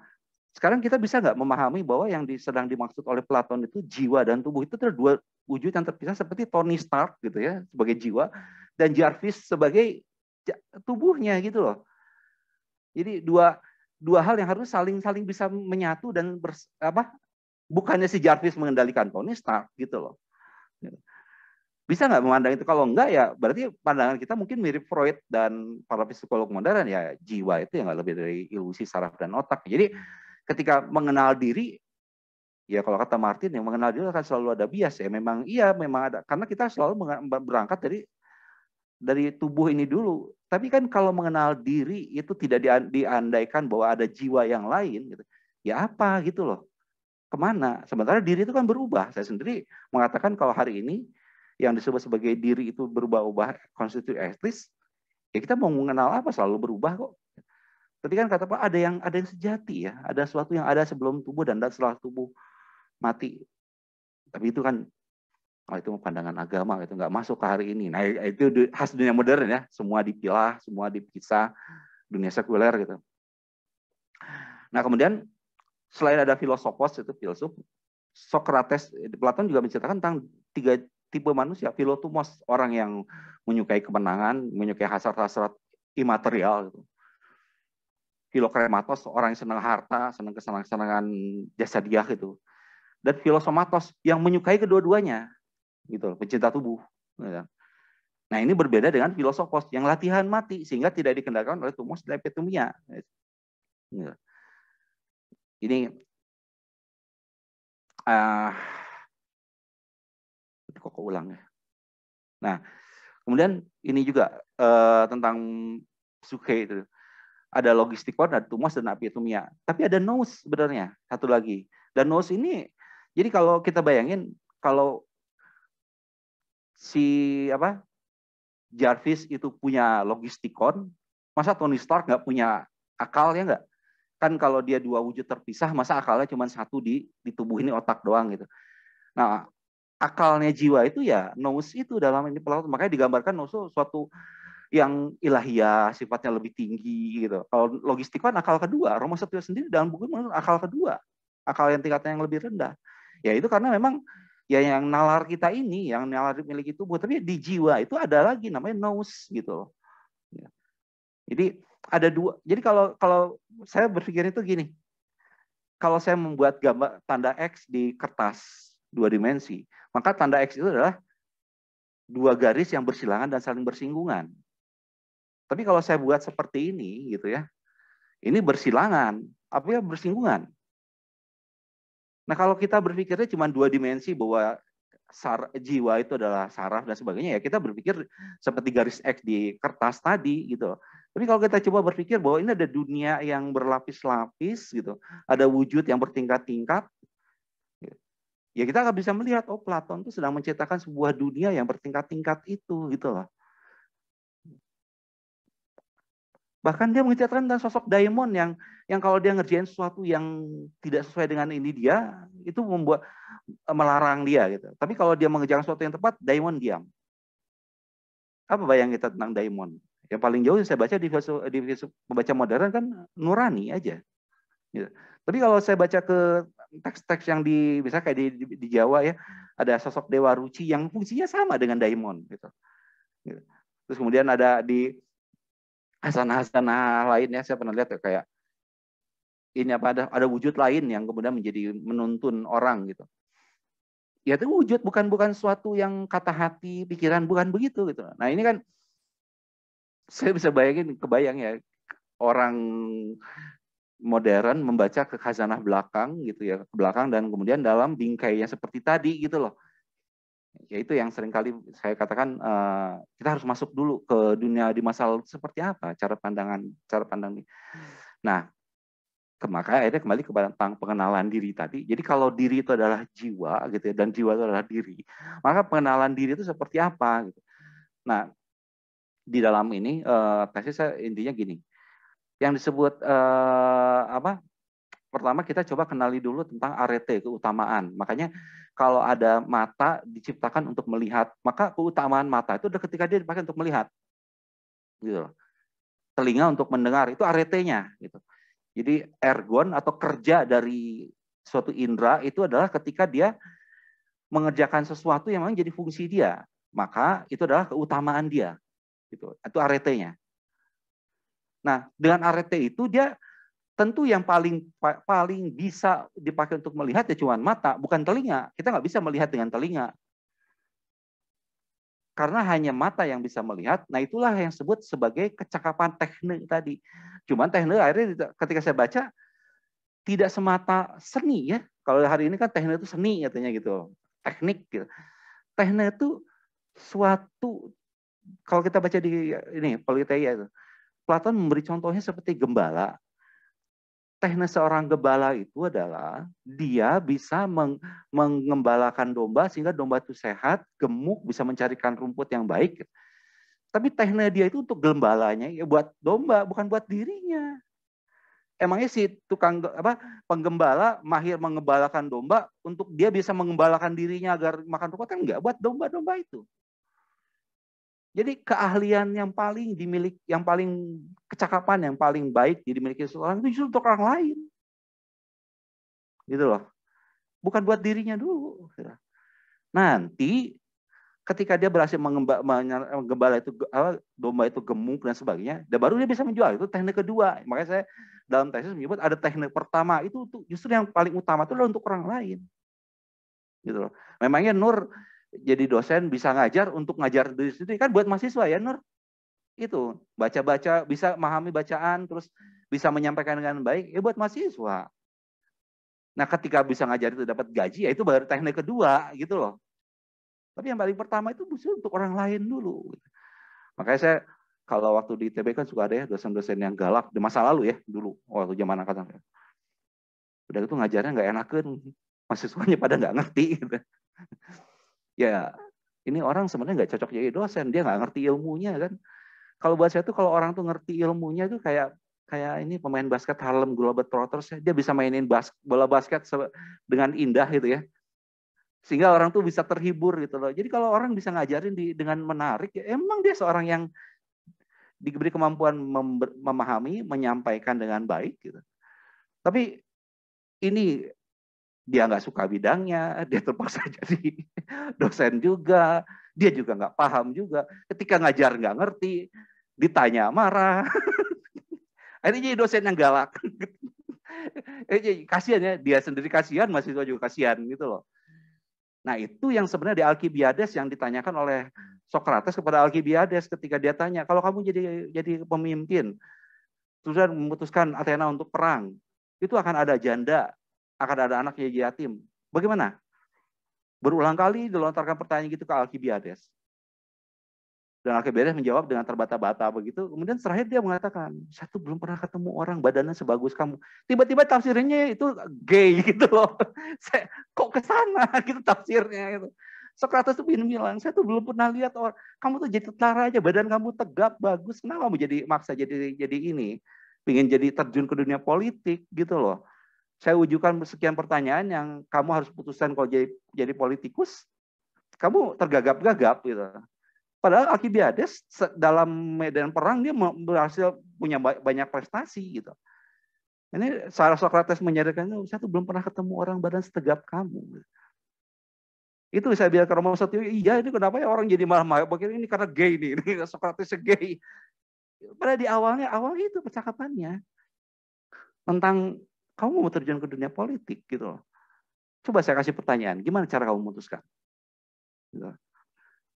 sekarang kita bisa nggak memahami bahwa yang sedang dimaksud oleh Platon itu jiwa dan tubuh itu terdua dua wujud yang terpisah seperti Tony Stark gitu ya sebagai jiwa dan Jarvis sebagai tubuhnya gitu loh jadi dua dua hal yang harus saling saling bisa menyatu dan bers, apa bukannya si Jarvis mengendalikan Tony Stark gitu loh bisa nggak memandang itu kalau enggak ya berarti pandangan kita mungkin mirip Freud dan para psikolog modern ya jiwa itu yang nggak lebih dari ilusi saraf dan otak jadi ketika mengenal diri ya kalau kata Martin yang mengenal diri akan selalu ada bias ya memang iya memang ada karena kita selalu berangkat dari dari tubuh ini dulu tapi kan kalau mengenal diri itu tidak diandaikan bahwa ada jiwa yang lain gitu ya apa gitu loh kemana sementara diri itu kan berubah saya sendiri mengatakan kalau hari ini yang disebut sebagai diri itu berubah-ubah konstitusi etis, ya kita mau mengenal apa selalu berubah kok. Tadi kan kata Pak ada yang ada yang sejati ya, ada sesuatu yang ada sebelum tubuh dan ada setelah tubuh mati. Tapi itu kan kalau oh, itu pandangan agama itu nggak masuk ke hari ini. Nah itu khas dunia modern ya, semua dipilah, semua dipisah dunia sekuler gitu. Nah kemudian selain ada filosofos itu filsuf, Socrates, Platon juga menceritakan tentang tiga tipe manusia filotumos orang yang menyukai kemenangan menyukai hasrat-hasrat imaterial gitu. filokrematos orang yang senang harta senang kesenangan-kesenangan jasa dia gitu dan filosomatos yang menyukai kedua-duanya gitu pencinta tubuh gitu. Nah ini berbeda dengan filosofos yang latihan mati sehingga tidak dikendalikan oleh tumos gitu. Ini uh, tapi kok keulang ya. Nah, kemudian ini juga eh, tentang suke itu. Ada logistik ada tumas dan tumia. Tapi ada nose sebenarnya, satu lagi. Dan nose ini, jadi kalau kita bayangin, kalau si apa Jarvis itu punya logistikon, masa Tony Stark nggak punya akal ya nggak? Kan kalau dia dua wujud terpisah, masa akalnya cuma satu di di tubuh ini otak doang gitu. Nah, akalnya jiwa itu ya nous itu dalam ini pelaut makanya digambarkan nous suatu yang ilahiyah sifatnya lebih tinggi gitu kalau logistik kan akal kedua Romo Setia sendiri dalam buku menurut akal kedua akal yang tingkatnya yang lebih rendah ya itu karena memang ya yang nalar kita ini yang nalar milik itu buat tapi di jiwa itu ada lagi namanya nous gitu ya. jadi ada dua jadi kalau kalau saya berpikir itu gini kalau saya membuat gambar tanda X di kertas dua dimensi maka tanda X itu adalah dua garis yang bersilangan dan saling bersinggungan. Tapi kalau saya buat seperti ini gitu ya, ini bersilangan, apa ya bersinggungan. Nah kalau kita berpikirnya cuma dua dimensi bahwa sar, jiwa itu adalah saraf dan sebagainya ya kita berpikir seperti garis X di kertas tadi gitu. Tapi kalau kita coba berpikir bahwa ini ada dunia yang berlapis-lapis gitu, ada wujud yang bertingkat-tingkat, ya kita akan bisa melihat oh Plato itu sedang menciptakan sebuah dunia yang bertingkat-tingkat itu gitu loh. Bahkan dia menciptakan tentang sosok Daimon yang yang kalau dia ngerjain sesuatu yang tidak sesuai dengan ini dia, itu membuat eh, melarang dia gitu. Tapi kalau dia mengerjakan sesuatu yang tepat, Daimon diam. Apa bayang kita tentang Daimon? Yang paling jauh yang saya baca di, di pembaca modern kan Nurani aja. Gitu. Tapi kalau saya baca ke teks-teks yang di bisa kayak di, di, di Jawa ya ada sosok Dewa Ruci yang fungsinya sama dengan daimon gitu. Terus kemudian ada di hasanah-hasanah lainnya saya pernah lihat ya, kayak ini apa ada ada wujud lain yang kemudian menjadi menuntun orang gitu. Ya itu wujud bukan bukan suatu yang kata hati, pikiran bukan begitu gitu. Nah, ini kan saya bisa bayangin kebayang ya orang modern membaca ke khazanah belakang gitu ya ke belakang dan kemudian dalam bingkainya seperti tadi gitu loh ya itu yang seringkali saya katakan uh, kita harus masuk dulu ke dunia di masa lalu seperti apa cara pandangan cara pandang ini nah maka akhirnya kembali ke tentang pengenalan diri tadi jadi kalau diri itu adalah jiwa gitu ya dan jiwa itu adalah diri maka pengenalan diri itu seperti apa gitu nah di dalam ini uh, tesis saya intinya gini yang disebut eh, apa pertama kita coba kenali dulu tentang arete keutamaan makanya kalau ada mata diciptakan untuk melihat maka keutamaan mata itu udah ketika dia dipakai untuk melihat gitu loh. telinga untuk mendengar itu aretenya gitu jadi ergon atau kerja dari suatu indera itu adalah ketika dia mengerjakan sesuatu yang memang jadi fungsi dia maka itu adalah keutamaan dia gitu itu aretenya Nah, dengan RT itu dia tentu yang paling paling bisa dipakai untuk melihat ya cuman mata, bukan telinga. Kita nggak bisa melihat dengan telinga. Karena hanya mata yang bisa melihat, nah itulah yang disebut sebagai kecakapan teknik tadi. Cuman teknik akhirnya ketika saya baca, tidak semata seni ya. Kalau hari ini kan teknik itu seni katanya gitu, teknik gitu. Teknik itu suatu, kalau kita baca di ini, politeia itu, Platon memberi contohnya seperti gembala. Teknis seorang gembala itu adalah dia bisa meng mengembalakan domba sehingga domba itu sehat, gemuk, bisa mencarikan rumput yang baik. Tapi teknik dia itu untuk gembalanya ya buat domba, bukan buat dirinya. Emangnya si tukang apa penggembala mahir mengembalakan domba untuk dia bisa mengembalakan dirinya agar makan rumput kan enggak buat domba-domba itu. Jadi keahlian yang paling dimiliki, yang paling kecakapan yang paling baik dimiliki seseorang itu justru untuk orang lain. Gitu loh. Bukan buat dirinya dulu. Nanti ketika dia berhasil menggembala itu domba itu gemuk dan sebagainya, dan baru dia bisa menjual itu teknik kedua. Makanya saya dalam tesis menyebut ada teknik pertama itu justru yang paling utama itu adalah untuk orang lain. Gitu loh. Memangnya Nur jadi dosen bisa ngajar untuk ngajar diri sendiri kan buat mahasiswa ya Nur itu baca-baca bisa memahami bacaan terus bisa menyampaikan dengan baik ya buat mahasiswa nah ketika bisa ngajar itu dapat gaji ya itu baru teknik kedua gitu loh tapi yang paling pertama itu bisa untuk orang lain dulu makanya saya kalau waktu di ITB kan suka ada ya dosen-dosen yang galak di masa lalu ya dulu waktu zaman angkatan udah itu ngajarnya nggak enakan mahasiswanya pada nggak ngerti gitu ya ini orang sebenarnya nggak cocok jadi dosen dia nggak ngerti ilmunya kan kalau buat saya tuh kalau orang tuh ngerti ilmunya tuh kayak kayak ini pemain basket Harlem Globetrotters dia bisa mainin bas bola basket dengan indah gitu ya sehingga orang tuh bisa terhibur gitu loh jadi kalau orang bisa ngajarin di, dengan menarik ya emang dia seorang yang diberi kemampuan memahami menyampaikan dengan baik gitu tapi ini dia nggak suka bidangnya, dia terpaksa jadi dosen juga, dia juga nggak paham juga. Ketika ngajar nggak ngerti, ditanya marah. Akhirnya jadi dosen yang galak. Eh, kasihan ya, dia sendiri kasihan, mahasiswa juga kasihan gitu loh. Nah itu yang sebenarnya di Alkibiades yang ditanyakan oleh Sokrates kepada Alkibiades ketika dia tanya, kalau kamu jadi jadi pemimpin, sudah memutuskan Athena untuk perang, itu akan ada janda akan ada anak yang yatim. Bagaimana? Berulang kali dilontarkan pertanyaan gitu ke Alkibiades. Dan Alkibiades menjawab dengan terbata-bata begitu. Kemudian terakhir dia mengatakan, saya tuh belum pernah ketemu orang badannya sebagus kamu. Tiba-tiba tafsirnya itu gay gitu loh. Saya kok ke sana gitu tafsirnya itu. Sokrates tuh bilang, saya tuh belum pernah lihat orang. Kamu tuh jadi tentara aja, badan kamu tegap, bagus. Kenapa kamu jadi maksa jadi jadi ini? Pingin jadi terjun ke dunia politik gitu loh saya ujukan sekian pertanyaan yang kamu harus putuskan kalau jadi, jadi politikus, kamu tergagap-gagap gitu. Padahal Alkibiades dalam medan perang dia berhasil punya banyak prestasi gitu. Ini Sarah Socrates menyadarkan, oh, saya tuh belum pernah ketemu orang badan setegap kamu. Itu saya bilang ke Romo Satu, iya ini kenapa ya orang jadi malah marah. Begini ini karena gay nih, ini Socrates gay. padahal di awalnya, awal itu percakapannya. Tentang kamu mau terjun ke dunia politik gitu loh. Coba saya kasih pertanyaan, gimana cara kamu memutuskan? Gitu.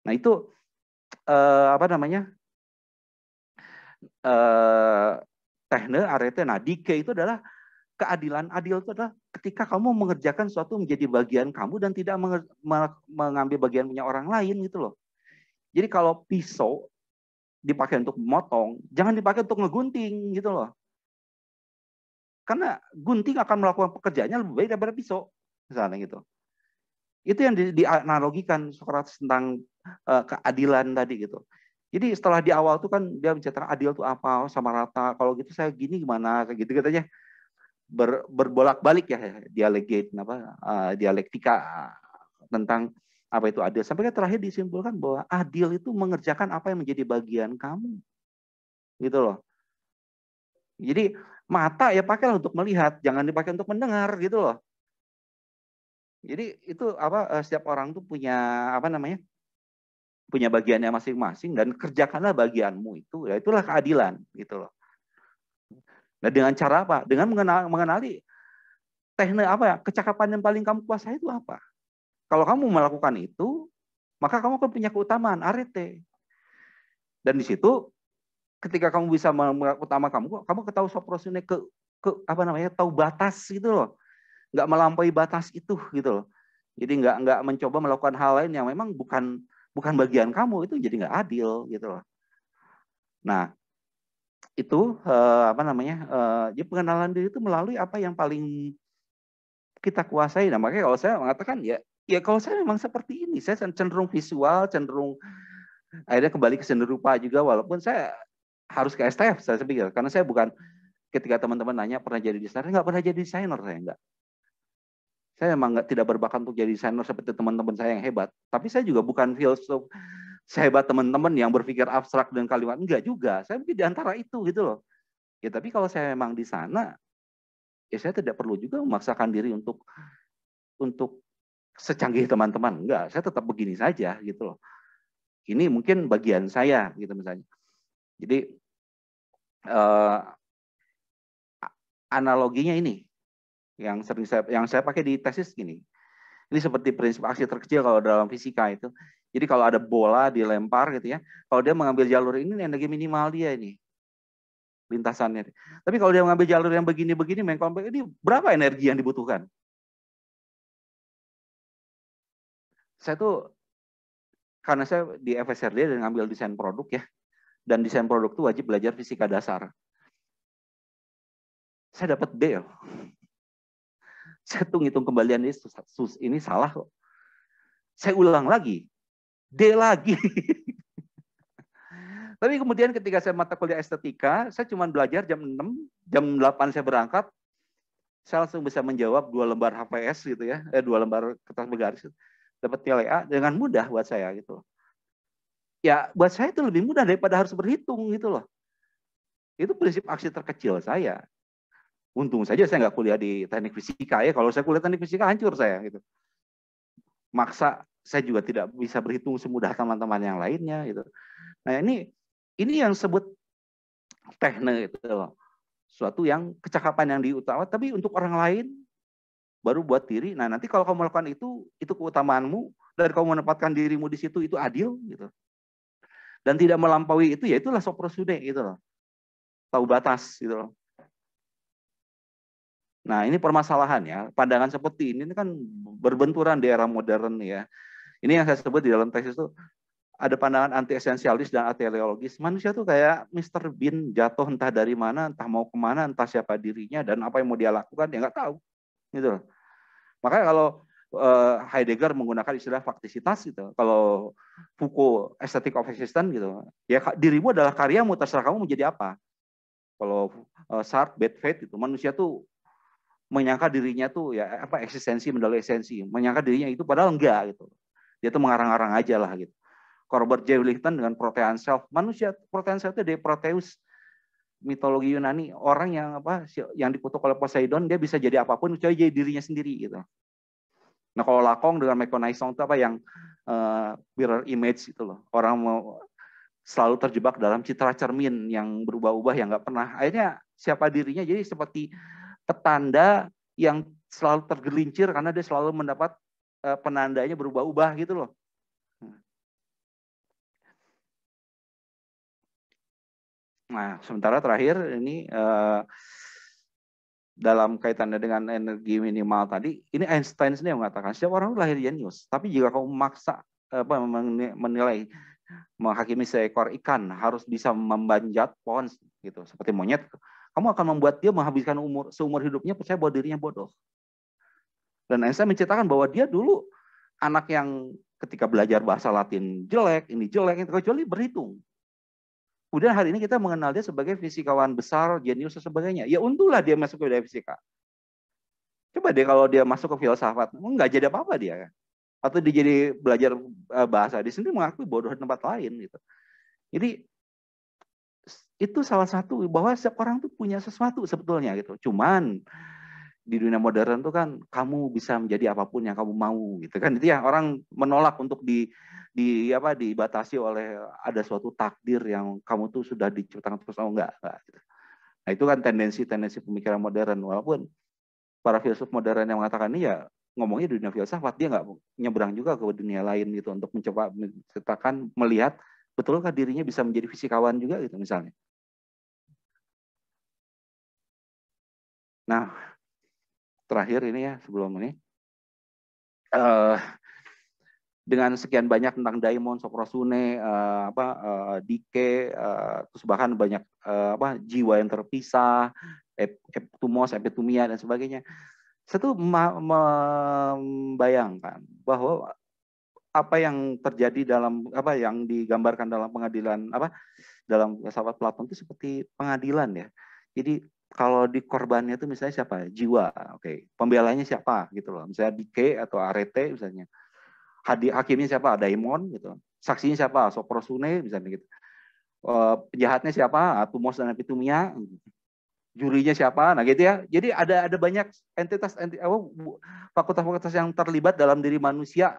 Nah itu eh, apa namanya eh, tekne arete nah itu adalah keadilan adil itu adalah ketika kamu mengerjakan suatu menjadi bagian kamu dan tidak mengambil bagian punya orang lain gitu loh. Jadi kalau pisau dipakai untuk memotong, jangan dipakai untuk ngegunting gitu loh. Karena gunting akan melakukan pekerjaannya lebih baik daripada pisau, misalnya gitu. Itu yang di, dianalogikan Socrates tentang uh, keadilan tadi gitu. Jadi setelah di awal tuh kan dia bicara adil tuh apa oh, sama rata. Kalau gitu saya gini gimana kayak gitu katanya ber, berbolak balik ya, ya dialektik apa uh, dialektika eh, tentang apa itu adil. Sampai kan terakhir disimpulkan bahwa adil itu mengerjakan apa yang menjadi bagian kamu, gitu loh. Jadi mata ya pakailah untuk melihat, jangan dipakai untuk mendengar gitu loh. Jadi itu apa eh, setiap orang tuh punya apa namanya? punya bagiannya masing-masing dan kerjakanlah bagianmu itu. Ya itulah keadilan gitu loh. Nah, dengan cara apa? Dengan mengenal, mengenali teknik apa ya? Kecakapan yang paling kamu kuasai itu apa? Kalau kamu melakukan itu, maka kamu akan punya keutamaan arete. Dan di situ ketika kamu bisa mengaku utama kamu, kamu ketahui soprosine ke ke apa namanya tahu batas gitu loh, nggak melampaui batas itu gitu loh. Jadi nggak nggak mencoba melakukan hal lain yang memang bukan bukan bagian kamu itu jadi nggak adil gitu loh. Nah itu eh, apa namanya? Eh, jadi pengenalan diri itu melalui apa yang paling kita kuasai. Nah makanya kalau saya mengatakan ya ya kalau saya memang seperti ini, saya cenderung visual, cenderung akhirnya kembali ke seni rupa juga walaupun saya harus ke STF saya pikir karena saya bukan ketika teman-teman nanya pernah jadi desainer nggak pernah jadi desainer saya nggak saya memang nggak tidak berbakat untuk jadi desainer seperti teman-teman saya yang hebat tapi saya juga bukan filsuf sehebat teman-teman yang berpikir abstrak dan kalimat enggak juga saya mungkin di antara itu gitu loh ya tapi kalau saya memang di sana ya saya tidak perlu juga memaksakan diri untuk untuk secanggih teman-teman enggak saya tetap begini saja gitu loh ini mungkin bagian saya gitu misalnya jadi eh, analoginya ini yang sering saya yang saya pakai di tesis gini. Ini seperti prinsip aksi terkecil kalau dalam fisika itu. Jadi kalau ada bola dilempar gitu ya, kalau dia mengambil jalur ini energi minimal dia ini lintasannya. Tapi kalau dia mengambil jalur yang begini-begini, main komplek ini berapa energi yang dibutuhkan? Saya tuh karena saya di FSRD dan ngambil desain produk ya, dan desain produk itu wajib belajar fisika dasar. Saya dapat B. Loh. Saya tuh ngitung kembalian ini, sus, ini salah loh. Saya ulang lagi. D lagi. Tapi kemudian ketika saya mata kuliah estetika, saya cuma belajar jam 6, jam 8 saya berangkat, saya langsung bisa menjawab dua lembar HPS gitu ya, eh, dua lembar kertas bergaris, dapat nilai A dengan mudah buat saya gitu ya buat saya itu lebih mudah daripada harus berhitung gitu loh. Itu prinsip aksi terkecil saya. Untung saja saya nggak kuliah di teknik fisika ya. Kalau saya kuliah teknik fisika hancur saya gitu. Maksa saya juga tidak bisa berhitung semudah teman-teman yang lainnya gitu. Nah ini ini yang sebut teknik itu Suatu yang kecakapan yang diutama, tapi untuk orang lain baru buat diri. Nah nanti kalau kamu melakukan itu, itu keutamaanmu dan kamu menempatkan dirimu di situ itu adil gitu dan tidak melampaui itu ya itulah soprosude gitu loh. Tahu batas gitu loh. Nah, ini permasalahannya. Pandangan seperti ini, ini kan berbenturan di era modern ya. Ini yang saya sebut di dalam teks itu ada pandangan anti esensialis dan ateologis Manusia tuh kayak Mr. Bean jatuh entah dari mana, entah mau kemana, entah siapa dirinya dan apa yang mau dia lakukan dia ya nggak tahu. Gitu. loh. Makanya kalau uh, Heidegger menggunakan istilah faktisitas gitu. Kalau Foucault aesthetic of existence gitu, ya dirimu adalah karyamu terserah kamu menjadi apa. Kalau uh, Sartre bad faith itu manusia tuh menyangka dirinya tuh ya apa eksistensi mendalui esensi, menyangka dirinya itu padahal enggak gitu. Dia tuh mengarang-arang aja lah gitu. Corbett J. Lichten dengan protean self, manusia protean self itu dari Proteus mitologi Yunani orang yang apa yang dikutuk oleh Poseidon dia bisa jadi apapun kecuali jadi dirinya sendiri gitu. Nah kalau Lakong dengan mekanisong itu apa yang uh, mirror image itu loh. Orang mau selalu terjebak dalam citra cermin yang berubah-ubah yang nggak pernah. Akhirnya siapa dirinya jadi seperti petanda yang selalu tergelincir karena dia selalu mendapat uh, penandanya berubah-ubah gitu loh. Nah, sementara terakhir ini uh, dalam kaitannya dengan energi minimal tadi, ini Einstein sendiri yang mengatakan setiap orang lahir jenius, tapi jika kamu memaksa apa, menilai menghakimi seekor ikan harus bisa memanjat pohon gitu seperti monyet, kamu akan membuat dia menghabiskan umur seumur hidupnya percaya bahwa dirinya bodoh. Dan Einstein menceritakan bahwa dia dulu anak yang ketika belajar bahasa Latin jelek, ini jelek, kecuali berhitung. Kemudian hari ini kita mengenal dia sebagai fisikawan besar, jenius dan sebagainya. Ya untunglah dia masuk ke wilayah fisika. Coba deh kalau dia masuk ke filsafat, nggak jadi apa-apa dia kan. Atau dia jadi belajar eh, bahasa di sendiri mengakui bodoh di tempat lain gitu. Jadi itu salah satu bahwa setiap orang tuh punya sesuatu sebetulnya gitu. Cuman di dunia modern tuh kan kamu bisa menjadi apapun yang kamu mau gitu kan itu ya orang menolak untuk di di apa dibatasi oleh ada suatu takdir yang kamu tuh sudah diciptakan terus atau enggak, gitu. nah itu kan tendensi tendensi pemikiran modern walaupun para filsuf modern yang mengatakan ini ya ngomongnya di dunia filsafat dia nggak nyebrang juga ke dunia lain gitu untuk mencoba menciptakan melihat betulkah dirinya bisa menjadi fisikawan juga gitu misalnya nah terakhir ini ya sebelum ini. Uh, dengan sekian banyak tentang Daimon, Sokrosune, uh, eh, apa uh, eh, Dike, uh, terus bahkan banyak uh, apa jiwa yang terpisah, ep, eptumos, epitumia dan sebagainya. Saya tuh membayangkan bahwa apa yang terjadi dalam apa yang digambarkan dalam pengadilan apa dalam filsafat Platon itu seperti pengadilan ya. Jadi kalau di korbannya itu misalnya siapa? Jiwa, oke. Okay. Pembelanya siapa gitu loh. Misalnya DK atau Arete misalnya. Hadi, hakimnya siapa? Daimon gitu. Saksinya siapa? Soprosune misalnya gitu. E, penjahatnya siapa? tumos dan Epitumia. juri gitu. Jurinya siapa? Nah gitu ya. Jadi ada ada banyak entitas entitas fakultas-fakultas yang terlibat dalam diri manusia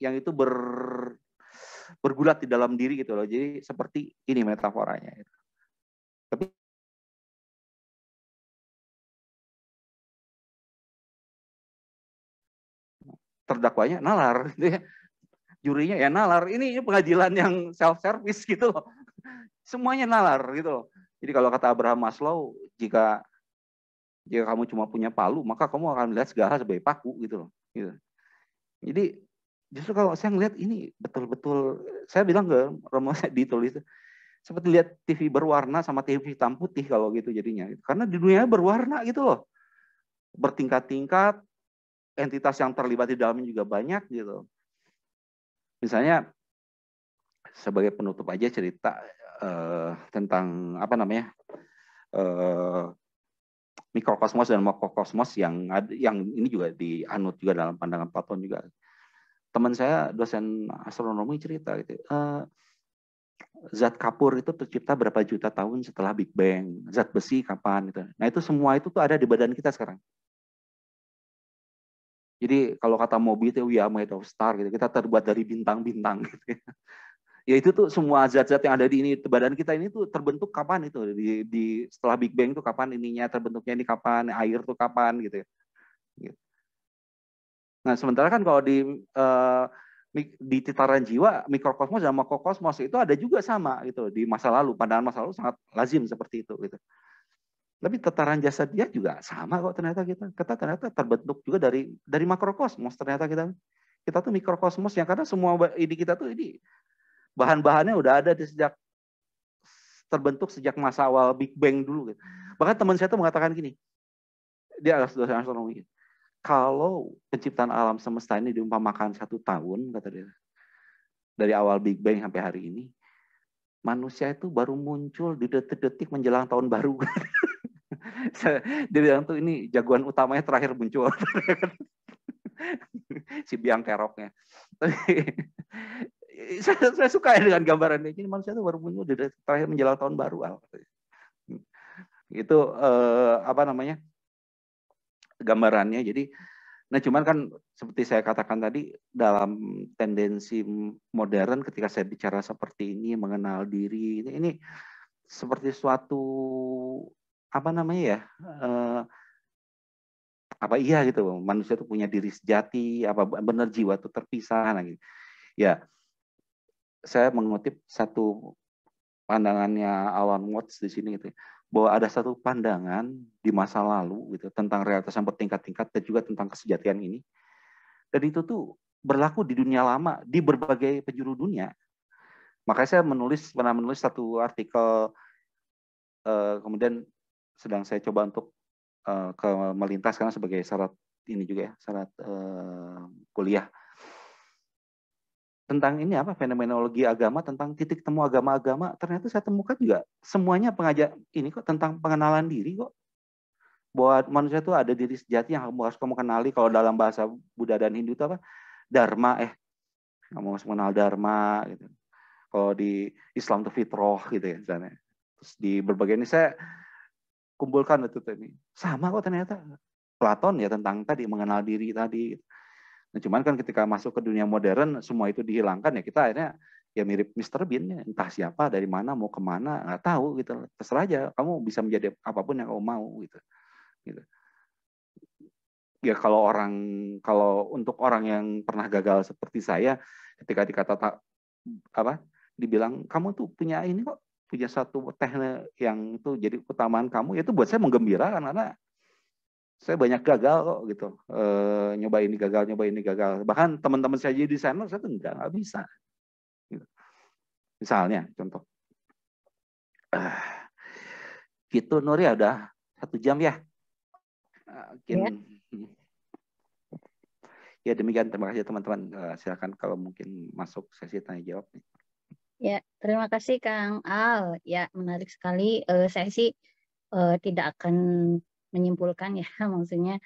yang itu ber bergulat di dalam diri gitu loh. Jadi seperti ini metaforanya. Tapi terdakwanya nalar gitu ya. Jurinya ya nalar. Ini, pengadilan yang self service gitu loh. Semuanya nalar gitu loh. Jadi kalau kata Abraham Maslow, jika jika kamu cuma punya palu, maka kamu akan melihat segala sebagai paku gitu loh. Gitu. Jadi justru kalau saya ngelihat ini betul-betul, saya bilang ke Romo ditulis itu, seperti lihat TV berwarna sama TV hitam putih kalau gitu jadinya. Karena di dunia berwarna gitu loh. Bertingkat-tingkat, entitas yang terlibat di dalamnya juga banyak gitu. Misalnya sebagai penutup aja cerita uh, tentang apa namanya uh, mikrokosmos dan makrokosmos yang yang ini juga dianut juga dalam pandangan Platon juga. Teman saya dosen astronomi cerita gitu. Uh, zat kapur itu tercipta berapa juta tahun setelah Big Bang, zat besi kapan gitu. Nah itu semua itu tuh ada di badan kita sekarang. Jadi kalau kata Moby itu we are made of star gitu. Kita terbuat dari bintang-bintang gitu. Ya. ya itu tuh semua zat-zat yang ada di ini badan kita ini tuh terbentuk kapan itu di, di setelah Big Bang itu kapan ininya terbentuknya ini kapan air tuh kapan gitu ya. iya. Nah sementara kan kalau di uh, di titaran jiwa mikrokosmos dan makrokosmos itu ada juga sama gitu di masa lalu pandangan masa lalu sangat lazim seperti itu gitu tapi tataran jasa dia juga sama kok ternyata kita. Kita ternyata terbentuk juga dari dari makrokosmos ternyata kita. Kita tuh mikrokosmos yang karena semua ini kita tuh ini bahan-bahannya udah ada di sejak terbentuk sejak masa awal Big Bang dulu. Gitu. Bahkan teman saya tuh mengatakan gini, dia adalah dosen astronomi. kalau penciptaan alam semesta ini diumpamakan satu tahun, kata dia, dari awal Big Bang sampai hari ini, manusia itu baru muncul di detik-detik menjelang tahun baru. dia bilang tuh ini jagoan utamanya terakhir muncul si biang keroknya saya, saya suka ya dengan gambaran ini manusia itu baru muncul terakhir menjelang tahun baru al itu eh, apa namanya gambarannya jadi nah cuman kan seperti saya katakan tadi dalam tendensi modern ketika saya bicara seperti ini mengenal diri ini, ini seperti suatu apa namanya ya uh, apa iya gitu manusia itu punya diri sejati apa benar jiwa itu terpisah nah, gitu. ya saya mengutip satu pandangannya Alan Watts di sini gitu ya, bahwa ada satu pandangan di masa lalu gitu tentang realitas yang bertingkat-tingkat dan juga tentang kesejatian ini dan itu tuh berlaku di dunia lama di berbagai penjuru dunia makanya saya menulis pernah menulis satu artikel eh, kemudian sedang saya coba untuk uh, ke melintas karena sebagai syarat ini juga ya syarat uh, kuliah tentang ini apa fenomenologi agama tentang titik temu agama-agama ternyata saya temukan juga semuanya pengajak ini kok tentang pengenalan diri kok buat manusia itu ada diri sejati yang harus kamu kenali kalau dalam bahasa Buddha dan Hindu itu apa dharma eh kamu harus mengenal dharma gitu kalau di Islam itu fitroh gitu ya misalnya terus di berbagai ini saya kumpulkan itu tadi. Sama kok ternyata. Platon ya tentang tadi mengenal diri tadi. Nah, cuman kan ketika masuk ke dunia modern semua itu dihilangkan ya kita akhirnya ya mirip Mr. Bean ya. entah siapa dari mana mau kemana nggak tahu gitu terserah aja kamu bisa menjadi apapun yang kamu mau gitu gitu ya kalau orang kalau untuk orang yang pernah gagal seperti saya ketika dikata apa dibilang kamu tuh punya ini kok punya satu teknik yang itu jadi utamaan kamu ya itu buat saya menggembirakan karena saya banyak gagal kok gitu e, eh, nyoba ini gagal nyoba ini gagal bahkan teman-teman saya jadi desainer saya tuh nggak nggak bisa gitu. misalnya contoh eh, gitu Nuri ada satu jam ya mungkin ya. ya demikian terima kasih teman-teman eh, silakan kalau mungkin masuk sesi tanya jawab nih Ya, terima kasih Kang Al. Ya, menarik sekali. Uh, saya sih uh, tidak akan menyimpulkan ya, maksudnya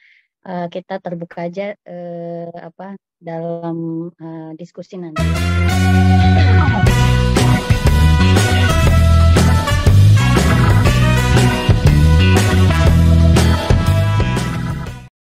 uh, kita terbuka aja uh, apa dalam uh, diskusi nanti.